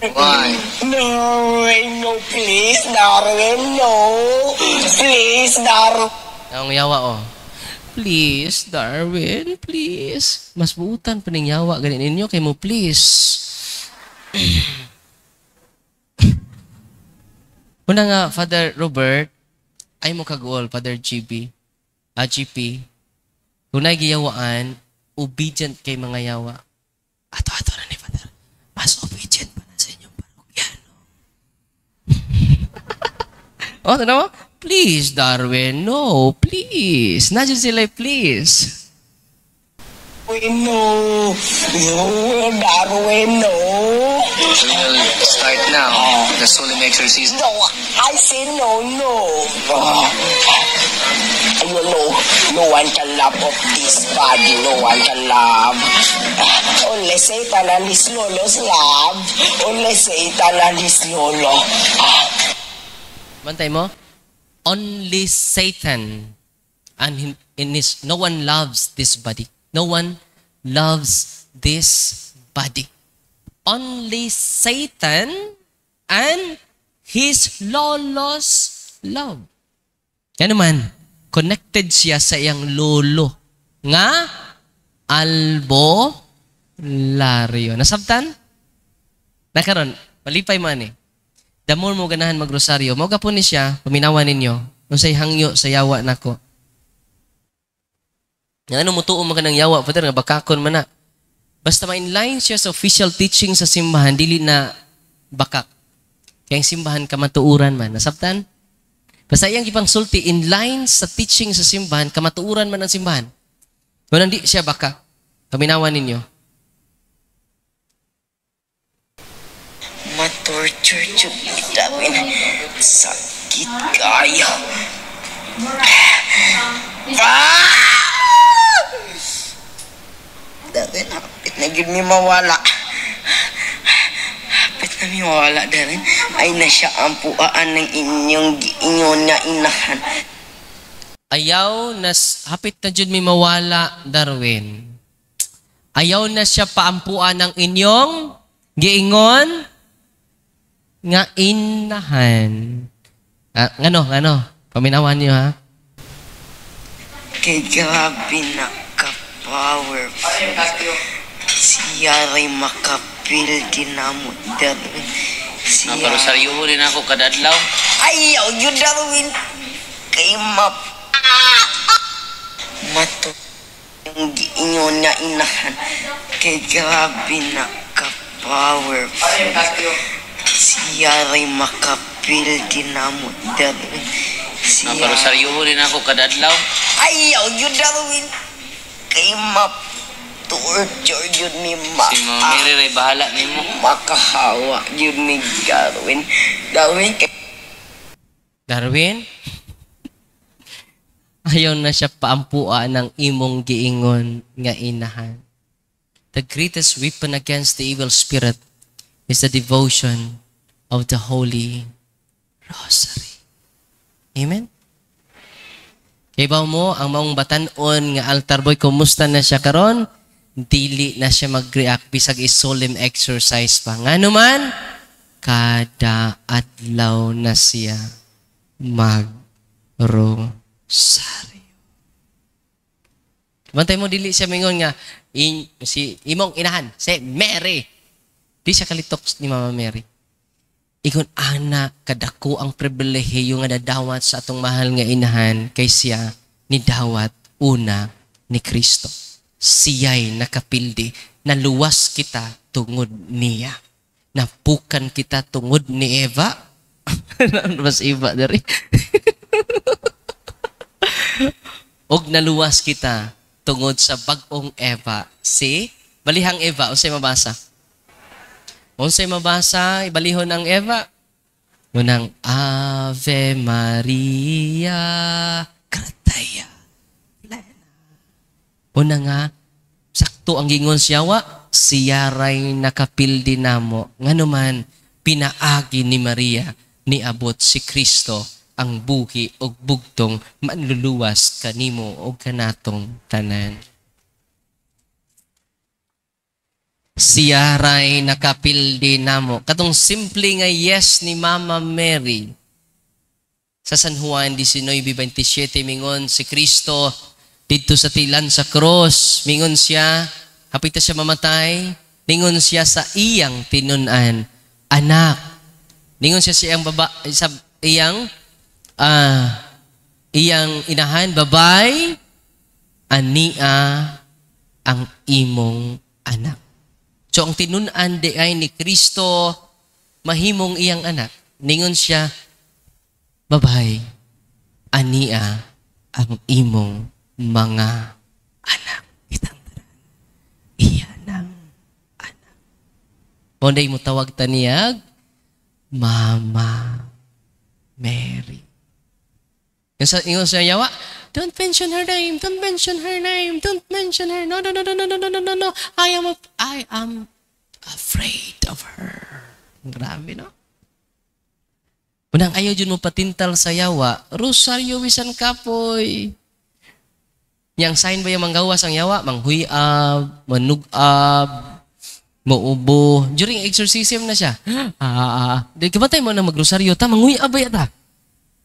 Why? No, no, please, Darwin, no. Please, Darwin. Ang yawa, oh please, Darwin, please. Mas buutan pa yawa ganin ninyo kay mo, please. Una nga, Father Robert, ay mo kagool, Father GB, ah, GP, kung nagiyawaan, obedient kay mga yawa. Ato, ato na ni Father. Mas obedient pa na sa inyong no? o, oh, ano mo? Please, Darwin. No, please. Nandiyan sila, please. Darwin, no. No, Darwin, no. We start now the solemn exercise. No, I say no, no. Oh. Ah. You know, no one can love of this body. No one can love. Only Satan and his lolo's love. Only Satan and his lolo. Bantay mo? Only Satan and in his no one loves this body. No one loves this body. Only Satan and his lolo's love. Yan naman, connected siya sa iyang lolo nga albo lario. Nasabtan? Nakaroon, malipay man eh the more mo ganahan magrosaryo, mo gapon ni siya, paminawan ninyo, nung say hangyo sa yawa nako. Nga ano mo tuo man kanang yawa, pater nga bakakon man na. Basta ma-inline siya sa official teaching sa simbahan, dili na bakak. Kaya simbahan ka matuuran man. Nasabtan? Basta iyang ipang sulti, line sa teaching sa simbahan, kamatuuran man ang simbahan. Kung hindi siya baka, paminawan ninyo. Ma-torture Gawin. Sakit kaya. Ah! Darin, hapit na yun ni mawala. Hapit na mi mawala, Darin. Ay na siya ang puaan ng inyong giinyo na inahan. Ayaw na, hapit na yun may mawala, Darwin. Ayaw na siya paampuan ng inyong giingon nga inahan. Ah, ngano, ngano? Paminawan niyo ha? Kay grabe na ka-powerful. Siya rin makapil dinamot darwin. Siya... Ah, pero saryo rin ako kadadlaw. Ayaw yun darwin. Kay map... Mato. Yung inyo na inahan. Kay grabe na ka-powerful siyaray makapil dinamot darwin siya ah, pero saryo rin ako kadadlaw ayaw yun darwin kay map torture yun ni ma si mamiri ray bahala ni mo makahawa yun ni darwin darwin kay Darwin? Ayaw na siya paampua ng imong giingon nga inahan. The greatest weapon against the evil spirit is the devotion of the Holy Rosary. Amen? Kaibaw mo, ang maong batanon nga altar boy, kumusta na siya karon? Dili na siya mag-react bisag is solemn exercise pa. Nga naman, kada adlaw na siya mag rosaryo Bantay mo dili siya mingon nga in, si imong inahan si Mary. Di siya kalitok ni Mama Mary. Ingon ana ah, kadako ang pribilehiyo nga nadawat sa atong mahal nga inahan kay siya ni dawat una ni Kristo. Siya'y nakapildi, luwas kita tungod niya. Napukan kita tungod ni Eva. Ano mas iba dari. Og naluwas kita tungod sa bagong Eva, si balihang Eva, o si mabasa? Unsay mabasa, ibalihon ang Eva. Munang Ave Maria Kataya. Una nga, sakto ang gingon siyawa, siyaray nakapildi namo. Nga naman, pinaagi ni Maria, niabot si Kristo ang buhi o bugtong manluluwas kanimo o kanatong tanan. siyaray nakapildi namo. Katong simple nga yes ni Mama Mary. Sa San Juan 19.27 mingon si Kristo dito sa tilan sa cross. Mingon siya, hapita siya mamatay. Mingon siya sa iyang tinunan, anak. Mingon siya sa iyang baba, sa iyang, uh, iyang inahan, babay, ania ang imong anak. So ang tinunan di ay ni Kristo, mahimong iyang anak, ningon siya, babae, ania ang imong mga anak. Itang iya ng anak. Kung mo tawag taniyag, Mama Mary. Yung sa, yung yawa, Don't mention her name. Don't mention her name. Don't mention her. No, no, no, no, no, no, no, no, no. I am, a, I am afraid of her. Grabe, no? Benang ayaw dyan mo patintal sa yawa. Rosario wisan kapoy. Yang sign ba yung manggawas ang yawa? Manghuyab, manugab, maubo. During exorcism na siya. Ah, ah, ah. ah. Kapatay mo na magrosaryo ta, manghuiab ba ya, yata?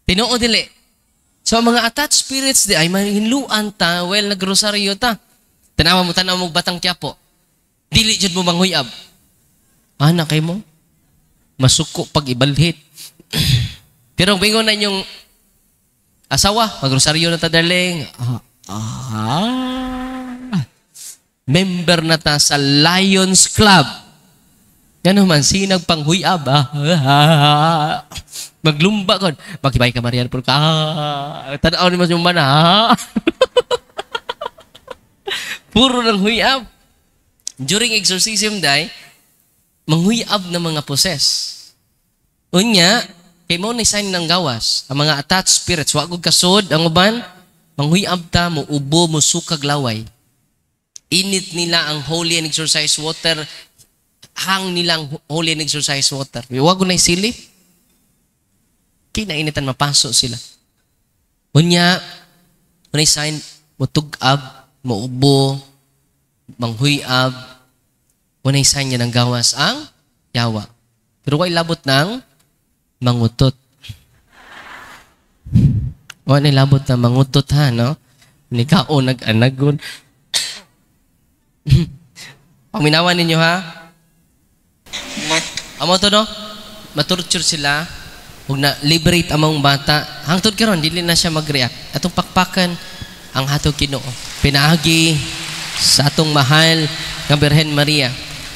Tinoo dili. So mga attached spirits di ay mahinluan ta, well nagrosaryo ta. Tanawa mo tanaw mo batang kyapo. Dili jud mo manghuyab. Anak ah, kay mo. Masuko pag ibalhit. Pero bingon na inyong asawa, magrosaryo na ta darling. Ah, ah. Member na ta sa Lions Club. Ngano man sinag pang huyab. Ah. Maglumba kon. Magibay ka Marian pur ka. Ah. Tanaw ni mas yung mana. Ah. Puro ng huyab. During exorcism day, manghuyab na mga poses. Unya, kay mo ni sign ng gawas, ang mga attached spirits, wagod kasod, ang uban, manghuyab ta mo, ubo mo, sukag laway. Init nila ang holy and exorcise water hang nilang huli exercise water. Huwag ko na isilip. Kinainitan mapaso sila. Unya, unay sign, mutugab, maubo, manghuyab, unay sign niya ng gawas ang yawa. Pero kay labot ng mangutot. O, ano labot na mangutot ha, no? Ni kao nag-anagon. Paminawan ninyo ha? Amo to no? Maturture sila ug na liberate among bata. Hangtod karon dili na siya magreact Atong pakpakan ang ato Ginoo. Pinaagi sa atong mahal nga Birhen Maria.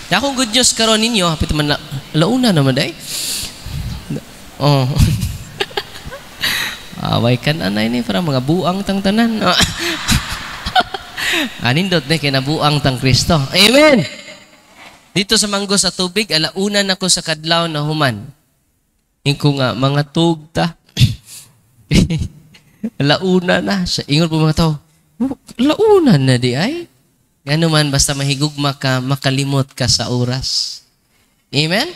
Dakong good news karon ninyo, hapit man la, launa naman day. Eh. Oh. Away kan anay ni para mga buang tang tanan. Anindot ah, ni kinabuang tang Kristo. Amen. Dito sa manggo sa tubig, alauna na ko sa kadlaw na human. Ingko nga, mga tugta. launa na. Sa ingon po mga tao, launa na di ay. Gano man, basta mahigugma ka, makalimot ka sa oras. Amen?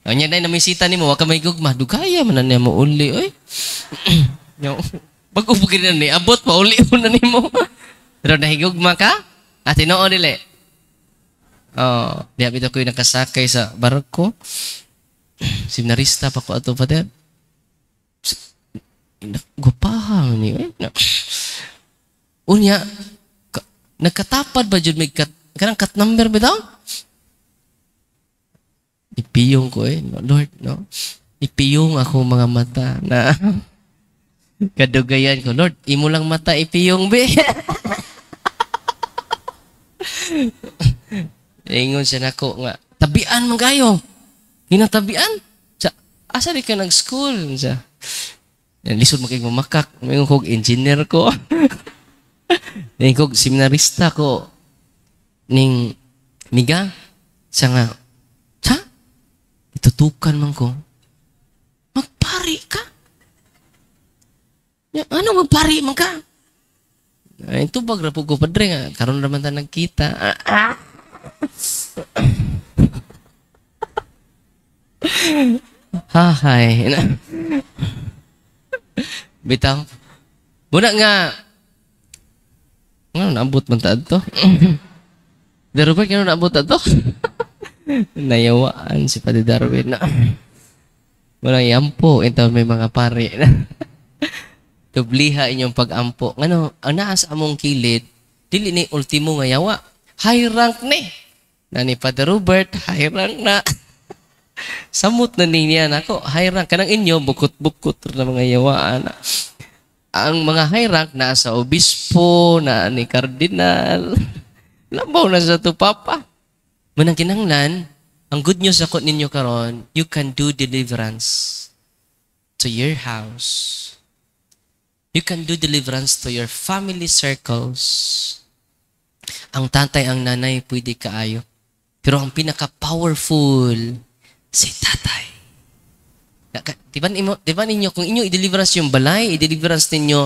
O niya na namisita ni mo, wag ka mahigugma. Dugaya man na mo uli. Oy. Pag upagin na ni, abot pa uli na ni mo. Pero nahigugma ka, at inoon nila Oh, di abit ako yung nakasakay sa barko. Seminarista pa ko ato pa dyan. Gupaha ni. Eh, Unya, ka, nagkatapad ba jud may kat, kanang kat number ba daw? Ipiyong ko eh, no, Lord, no? Ipiyong ako mga mata na kadugayan ko. Lord, imo lang mata ipiyong be. Ingon siya nako nga, tabian man kayo. Ginatabian. Sa, asa di ka nag-school? Sa, lisod magiging mamakak. Ingon kog engineer ko. Ingon kog seminarista ko. Ning, miga, Sa nga, sa, itutukan man ko. Magpari ka? Ano magpari man ka? Ay, tubag na po ko, padre nga. Karoon naman tayo nagkita. Ah, ah. Hahay. Bitaw. Muna nga. Nga, naabot man taad to. Darwin, nga naabot taad to. Nayawaan si Pati Darwin na. Walang iampo. Ito may mga pare na. Dubliha inyong pag-ampo. Ngano, ang naas among kilid, dili ni ultimo nga yawa high rank ni. Na ni Father Robert, high rank na. Samot na niya na ako, high rank. Kanang inyo, bukot-bukot na mga yawaan. Ang mga high rank na sa obispo, na ni cardinal, labaw na sa papa. Manang kinanglan, ang good news ako ninyo karon, you can do deliverance to your house. You can do deliverance to your family circles ang tatay, ang nanay, pwede kaayo. Pero ang pinaka-powerful, si tatay. Di ba, di ba ninyo, kung inyo i-deliverance yung balay, i-deliverance ninyo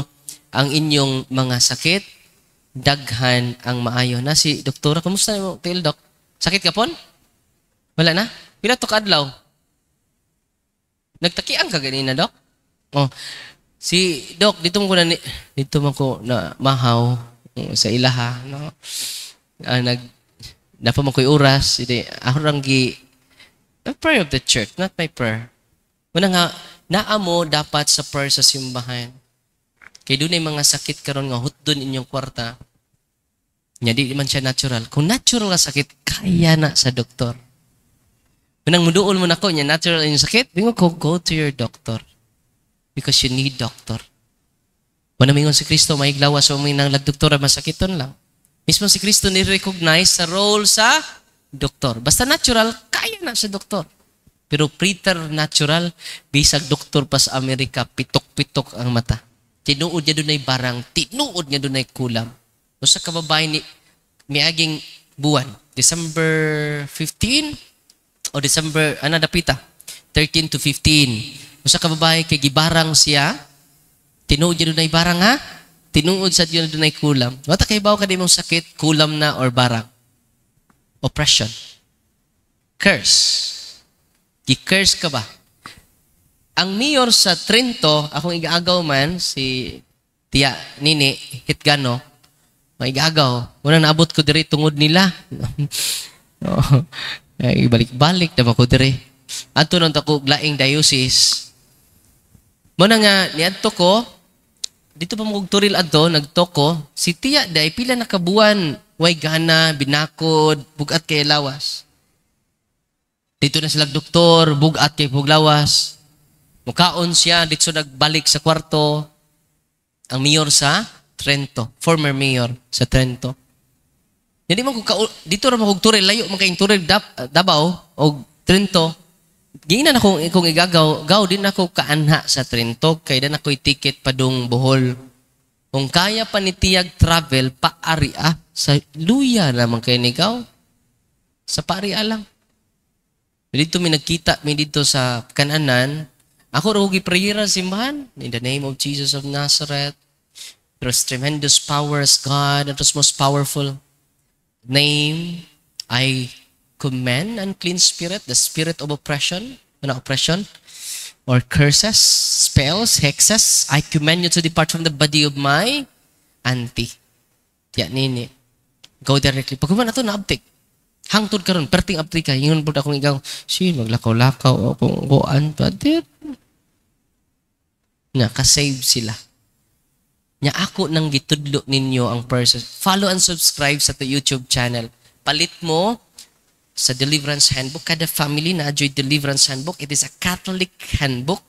ang inyong mga sakit, daghan ang maayo. Na si doktora, kumusta na mo, Tail Doc? Sakit ka pon? Wala na? Pila to kadlaw? Nagtakian ka ganina, Doc? Oh, si Doc, dito mo na, dito mo ko na mahaw sa ilaha no uh, nag na man oras ide ako lang gi the prayer of the church not my prayer una nga naa mo dapat sa prayer sa simbahan kay dunay mga sakit karon nga hutdon inyong kwarta nya di man siya natural kung natural nga sakit kaya na sa doktor Manang muduol mo na ko, natural yung sakit, bingo ko, go to your doctor. Because you need doctor. Manamingon si Kristo, maiglawa sa uminang lagdoktora, masakiton lang. Mismo si Kristo ni-recognize sa role sa doktor. Basta natural, kaya na sa doktor. Pero preter natural, bisag doktor pa sa Amerika, pitok-pitok ang mata. Tinuod niya doon ay barang, tinuod niya doon ay kulam. O sa kababayan ni, miaging buwan, December 15 o December, ano ah, dapita? 13 to 15. O sa kababayan kay Gibarang siya, Tinuod yun na barang ha? Tinuod sa yun na kulam. Wata kay bawa ka di mong sakit, kulam na or barang. Oppression. Curse. Gi-curse ka ba? Ang mayor sa Trento, akong igaagaw man, si Tia Nini Hitgano, maigagaw. Unang naabot ko diri tungod nila. oh, Ibalik-balik na ba ko diri. Ato nang takog laing diocese. Muna nga, niadto ko, dito pa mugturil adto nagtoko si tiya day pila nakabuan way gana binakod bugat kay lawas dito na sila doktor bugat kay puglawas mukaon siya dito nagbalik sa kwarto ang mayor sa Trento former mayor sa Trento Jadi mo dito ra mo turil layo man kay turil Davao o Trento Giina na kung, kung igagaw, gaw din ako kaanha sa Trintog, kay dan ako'y ticket pa dong Bohol. Kung kaya pa ni Tiyag travel, paari ah, sa luya naman kayo nigaw. Sa paria ah lang. Dito may nagkita, may dito sa kananan, ako rogi prayera simbahan, in the name of Jesus of Nazareth, there is tremendous powers, God, that was most powerful name, I command unclean spirit, the spirit of oppression, you oppression, or curses, spells, hexes, I command you to depart from the body of my auntie. Yan, nini. Go directly. Pag na to, naabtik. Hangtod karon perting abtik ka. Yun po akong igaw, sin, maglakaw-lakaw, o kung goan pa, dit. Nakasave sila. Nya ako nang gitudlo ninyo ang person. Follow and subscribe sa to YouTube channel. Palit mo sa Deliverance Handbook. Kada family na adyo'y Deliverance Handbook, it is a Catholic Handbook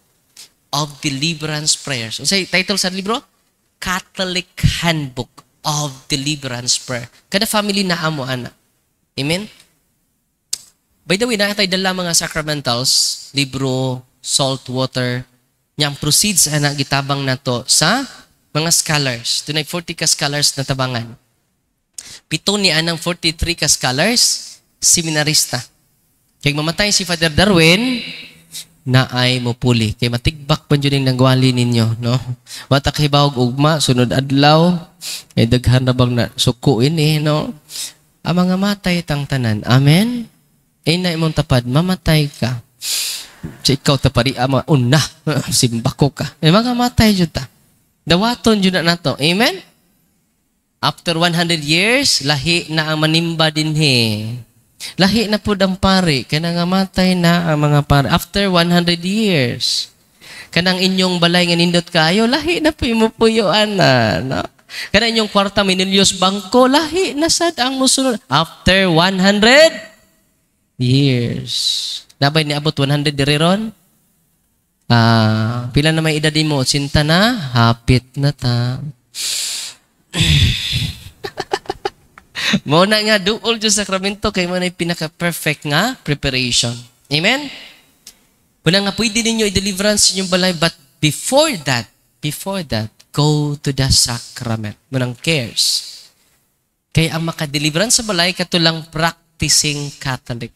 of Deliverance Prayers. So, say, title sa libro? Catholic Handbook of Deliverance Prayer. Kada family na amo ana. Amen? By the way, na nakatay dala mga sacramentals, libro, salt water, niyang proceeds ana gitabang nato sa mga scholars. Tunay 40 ka scholars na tabangan. Pito ni anang 43 ka scholars seminarista. Kay mamatay si Father Darwin, naay mo puli. Kay matigbak pa yun yung nagwali ninyo, no? Matakibawag ugma, sunod adlaw, kay daghan na bang na sukuin eh, no? Ang mga matay tang tanan. Amen? Ina eh, imong tapad, mamatay ka. Sa ikaw tapari, ama, una, simbako ka. E mga matay yun ta. Dawaton yun na nato. Amen? After 100 years, lahi na ang manimba din he. Lahi na po ang pare, kanang namatay na ang mga pare. After 100 years, kanang inyong balay nga nindot kayo, lahi na po yung mupuyoan na. No? Kanang inyong kwarta minilyos bangko, lahi na sad ang musunod. After 100 years. Nabay niabot 100 diriron? Ah, pila na may edad mo? Sinta na? Hapit na ta. mo na nga duol jud sakramento kay mo na pinaka-perfect nga preparation. Amen. Una nga pwede ninyo i-deliverance inyong balay but before that, before that, go to the sacrament. Munang cares. Kay ang makadeliverance sa balay katulang practicing Catholic.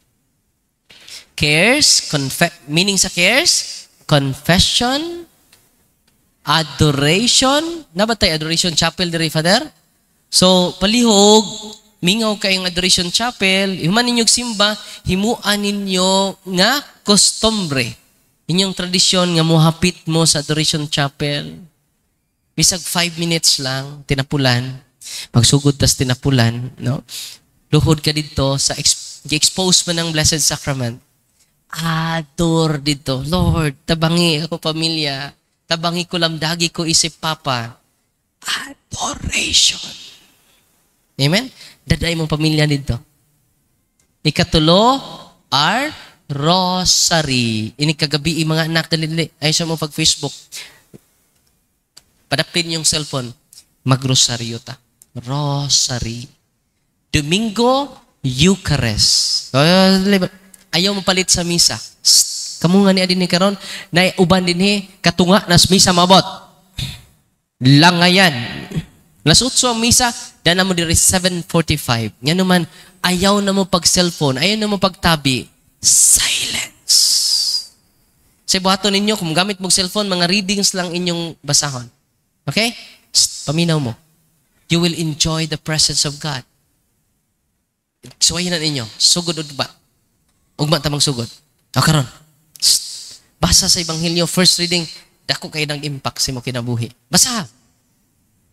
Cares, confe- meaning sa cares, confession, adoration, na nabatay adoration chapel diri father? So, palihog, mingaw kayong Adoration Chapel, human ninyog simba, himuan ninyo nga kostombre. Inyong tradisyon nga muhapit mo sa Adoration Chapel. Bisag 5 minutes lang, tinapulan. Pagsugod tas tinapulan, no? Luhod ka dito sa expose mo ng Blessed Sacrament. Ador dito. Lord, tabangi ako pamilya. Tabangi ko lang dagi ko isip Papa. Adoration. Amen? Daday mong pamilya dito. Ikatulo, are rosary. Ini kagabi, mga anak, Ay sa mo pag Facebook. Padapin yung cellphone. Magrosaryo ta. Rosary. Domingo, Eucharist. Oh, oh, oh, Ayaw mo palit sa misa. Kamu nga ni adin ni karon na uban din he katunga nas misa mabot. Langayan. Alas 8 misa, dan mo diri 7.45. Nga naman, ayaw na mo pag cellphone, ayaw na mo pagtabi. Silence. Sa buhato ninyo, kung gamit mo cellphone, mga readings lang inyong basahon. Okay? paminaw mo. You will enjoy the presence of God. Suwayinan ninyo. Sugod o ba? Ugma tamang sugod. O karon. Basa sa Ebanghelyo, first reading, dako kayo ng impact sa mo kinabuhi. Basa.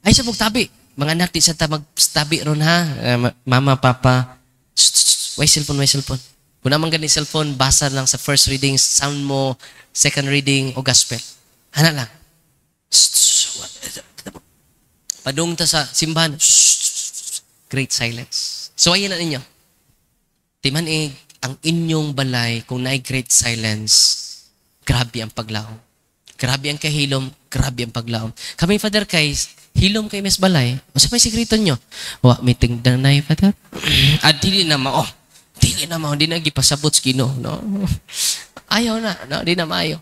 Ay sa pagtabi. Mga anak, di sa ta magtabi ron ha. Eh, mama, papa. Shh, Why cellphone, why cellphone? Kung naman ganit cellphone, basa lang sa first reading, sound mo, second reading, o gospel. Hana lang. Padung ta sa simbahan. Great silence. So, ayan na ninyo. Timanig, eh, ang inyong balay, kung na great silence, grabe ang paglaom. Grabe ang kahilom, grabe ang paglaom. Kami, Father Kais, hilom kay Miss Balay. Masa may sigrito nyo? Wa, may tingdang na ipatat. At dili na mao. Dili na mao. Di na gipasabot kino. No? Ayaw na. No? Di na maayo.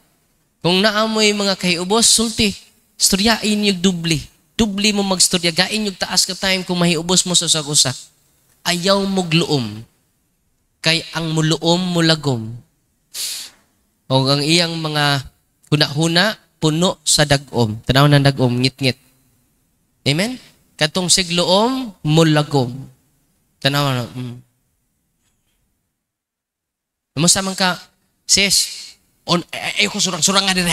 Kung naamoy mga kahiubos, sulti. Storyain yung dubli. Dubli mo magstorya. Gain yung taas ka time kung mahiubos mo sa sagusa. Ayaw mo gloom. Kay ang muluom mulagom. O ang iyang mga huna puno sa dagom. Tanaw ng dagom, ngit-ngit Amen? Katong sigloom, mulagom. Tanawa na. Mm. Kamusta man ka, sis, on, eh, eh, ay ko surang-surang nga din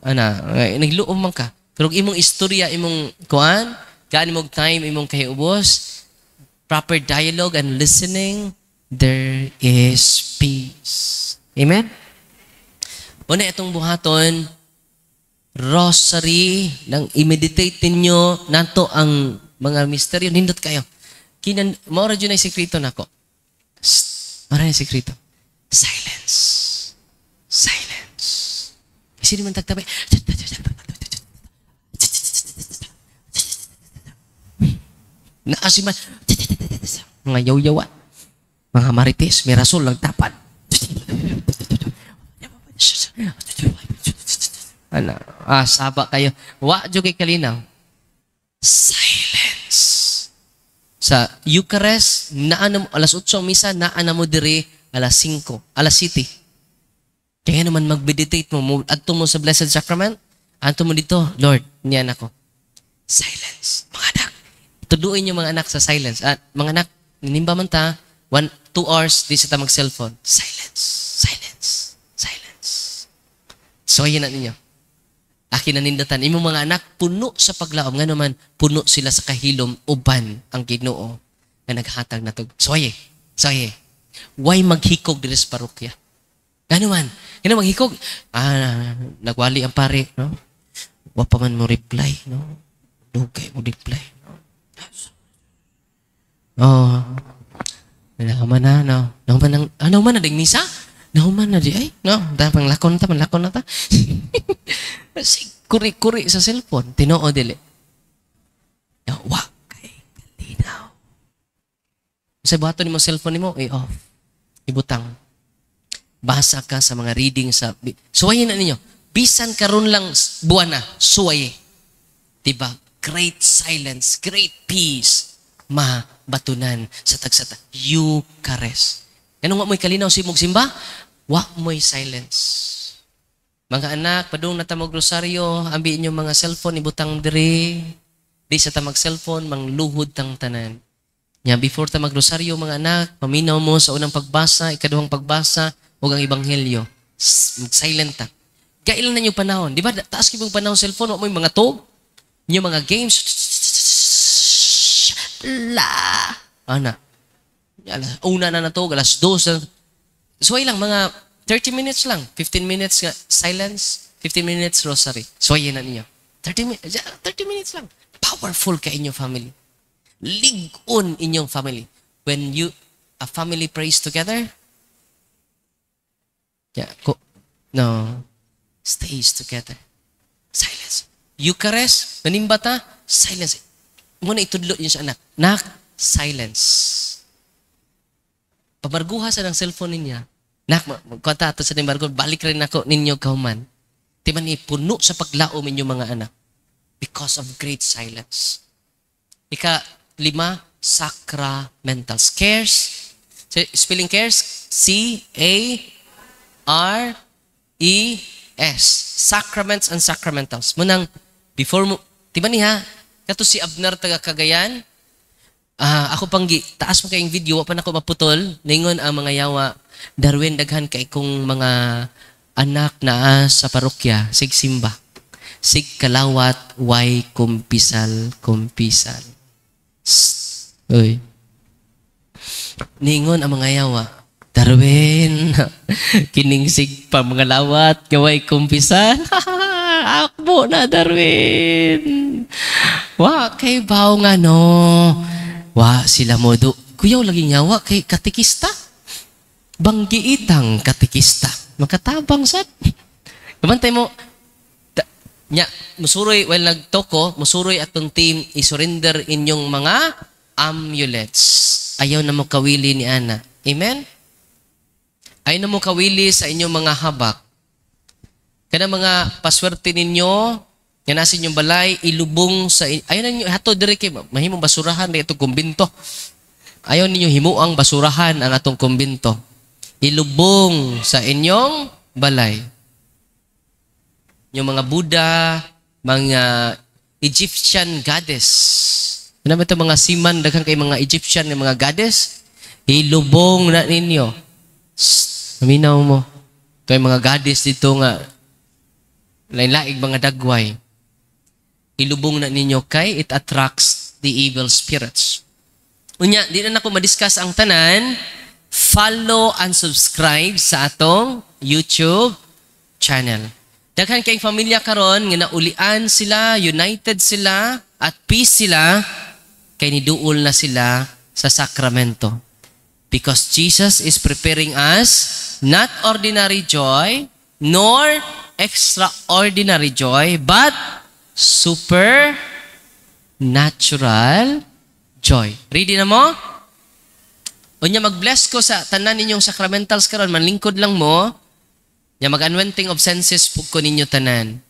Ana, nagluom man ka. Pero imong istorya, imong kuan, gaan imong time, imong kahiubos, proper dialogue and listening, there is peace. Amen? Una itong buhaton, rosary, nang i-meditate ninyo, nato ang mga misteryo, nindot kayo. Kinan, maura dyan ay sikrito nako ko. Maura na sikrito. Silence. Silence. Kasi naman tagtabay. Naasiman. Mga yaw Mga marites, may rasul lang tapat. Ano? Ah, saba kayo. Wa, jugay kalinaw. Silence. Sa Eucharist, naanam, alas 8 misa, naanam mo diri alas 5, alas 7. Kaya naman mag-meditate mo, adto mo sa Blessed Sacrament, adto mo dito, Lord, niyan ako. Silence. Mga anak, tuduin yung mga anak sa silence. At mga anak, ninimba man ta, one, two hours, di sita mag-cellphone. Silence. Silence. Silence. So, yun na ninyo akin nanindatan imong mga anak puno sa paglaom nga naman puno sila sa kahilom uban ang Ginoo nga naghatag natog soye soye why maghikog diri sa parokya ganuman kina maghikog ah nagwali ang pare no wa pa man mo reply no dugay mo reply no? oh Nalaman na, ah, no? Nalaman ng, ano ah, man na, ding misa? Nahuman na di ay. Eh? No, da panglakon ta, panglakon na ta. Kuri-kuri sa cellphone, tinoo dili. Wa kay kalinaw. Sa bato ni mo cellphone nimo i-off. Eh, oh, ibutang. Basa ka sa mga reading sa... Suwayin na ninyo. Bisan karon lang buwan na, suwaye. Diba? Great silence, great peace. Mabatunan sa tagsata. Eucharist. Ganun nga mo'y kalinaw si mong simba, Wa mo'y silence. Mga anak, padung natamog rosaryo, ambi inyo mga cellphone, ibutang diri. Di sa tamag cellphone, mangluhod tang tanan. Nya, before tamag rosaryo, mga anak, paminaw mo sa unang pagbasa, ikaduhang pagbasa, o ang ibanghelyo. Silent ta. Kailan na nyo panahon? Di ba, taas kibang panahon cellphone, mo mga to, nyo mga games, la, ana. Una na na to, alas dos, Suway lang, mga 30 minutes lang. 15 minutes nga, silence. 15 minutes rosary. Suwayin na ninyo. 30, minutes, 30 minutes lang. Powerful ka inyong family. Ligon inyong family. When you, a family prays together, yeah, ko, no, stays together. Silence. Eucharist, manimbata, silence. Muna itudlo yun sa anak. Nak, silence pabarguha sa ng cellphone niya. Nak, magkwanta ato sa timbargo, balik rin ako ninyo kauman. Di man ipuno sa paglaom inyo mga anak because of great silence. Ika, lima, sacramental. Cares, spelling cares, C-A-R-E-S. Sacraments and sacramentals. Munang, before mo, di niya, kato si Abner taga Cagayan, Ah, ako panggi, taas mo kayong video, wa pa nako maputol. Ningon ang mga yawa, Darwin daghan kay kong mga anak na sa parokya, sig simba. Sig kalawat way kumpisal kumpisal. Sst, oy. Ningon ang mga yawa, Darwin, kiningsig pa mga lawat, gaway kumpisal. Akbo na, Darwin. Wa, kay baw nga no. Wa sila modo. Kuyaw lagi nyawa kay katikista. Banggiitang katikista. Makatabang sad. Kabantay mo, nya, musuroy, well, nagtoko, musuroy atong team, isurrender inyong mga amulets. Ayaw na mo kawili ni Ana. Amen? Ayaw na mo kawili sa inyong mga habak. Kana mga paswerte ninyo, nga nasin yung balay, ilubong sa... Ayaw ninyo, hato dire kay mahimong basurahan na itong kumbinto. Ayaw ninyo himuang basurahan ang atong kumbinto. Ilubong sa inyong balay. Yung mga Buddha, mga Egyptian goddess. Ano ba ito mga siman, daghang kay mga Egyptian mga goddess? Ilubong na ninyo. Shhh, naminaw mo. Ito mga goddess dito nga. Lain-laig mga dagway. Ilubong na ninyo kay it attracts the evil spirits. Unya, di na ako madiscuss ang tanan. Follow and subscribe sa atong YouTube channel. Daghan kay pamilya karon nga naulian sila, united sila, at peace sila, kay ni duol na sila sa sakramento. Because Jesus is preparing us not ordinary joy, nor extraordinary joy, but super natural joy. Ready na mo? Unya mag-bless ko sa tanan ninyong sacramentals karon manlingkod lang mo. Nya mag-anointing of senses pug ko ninyo tanan.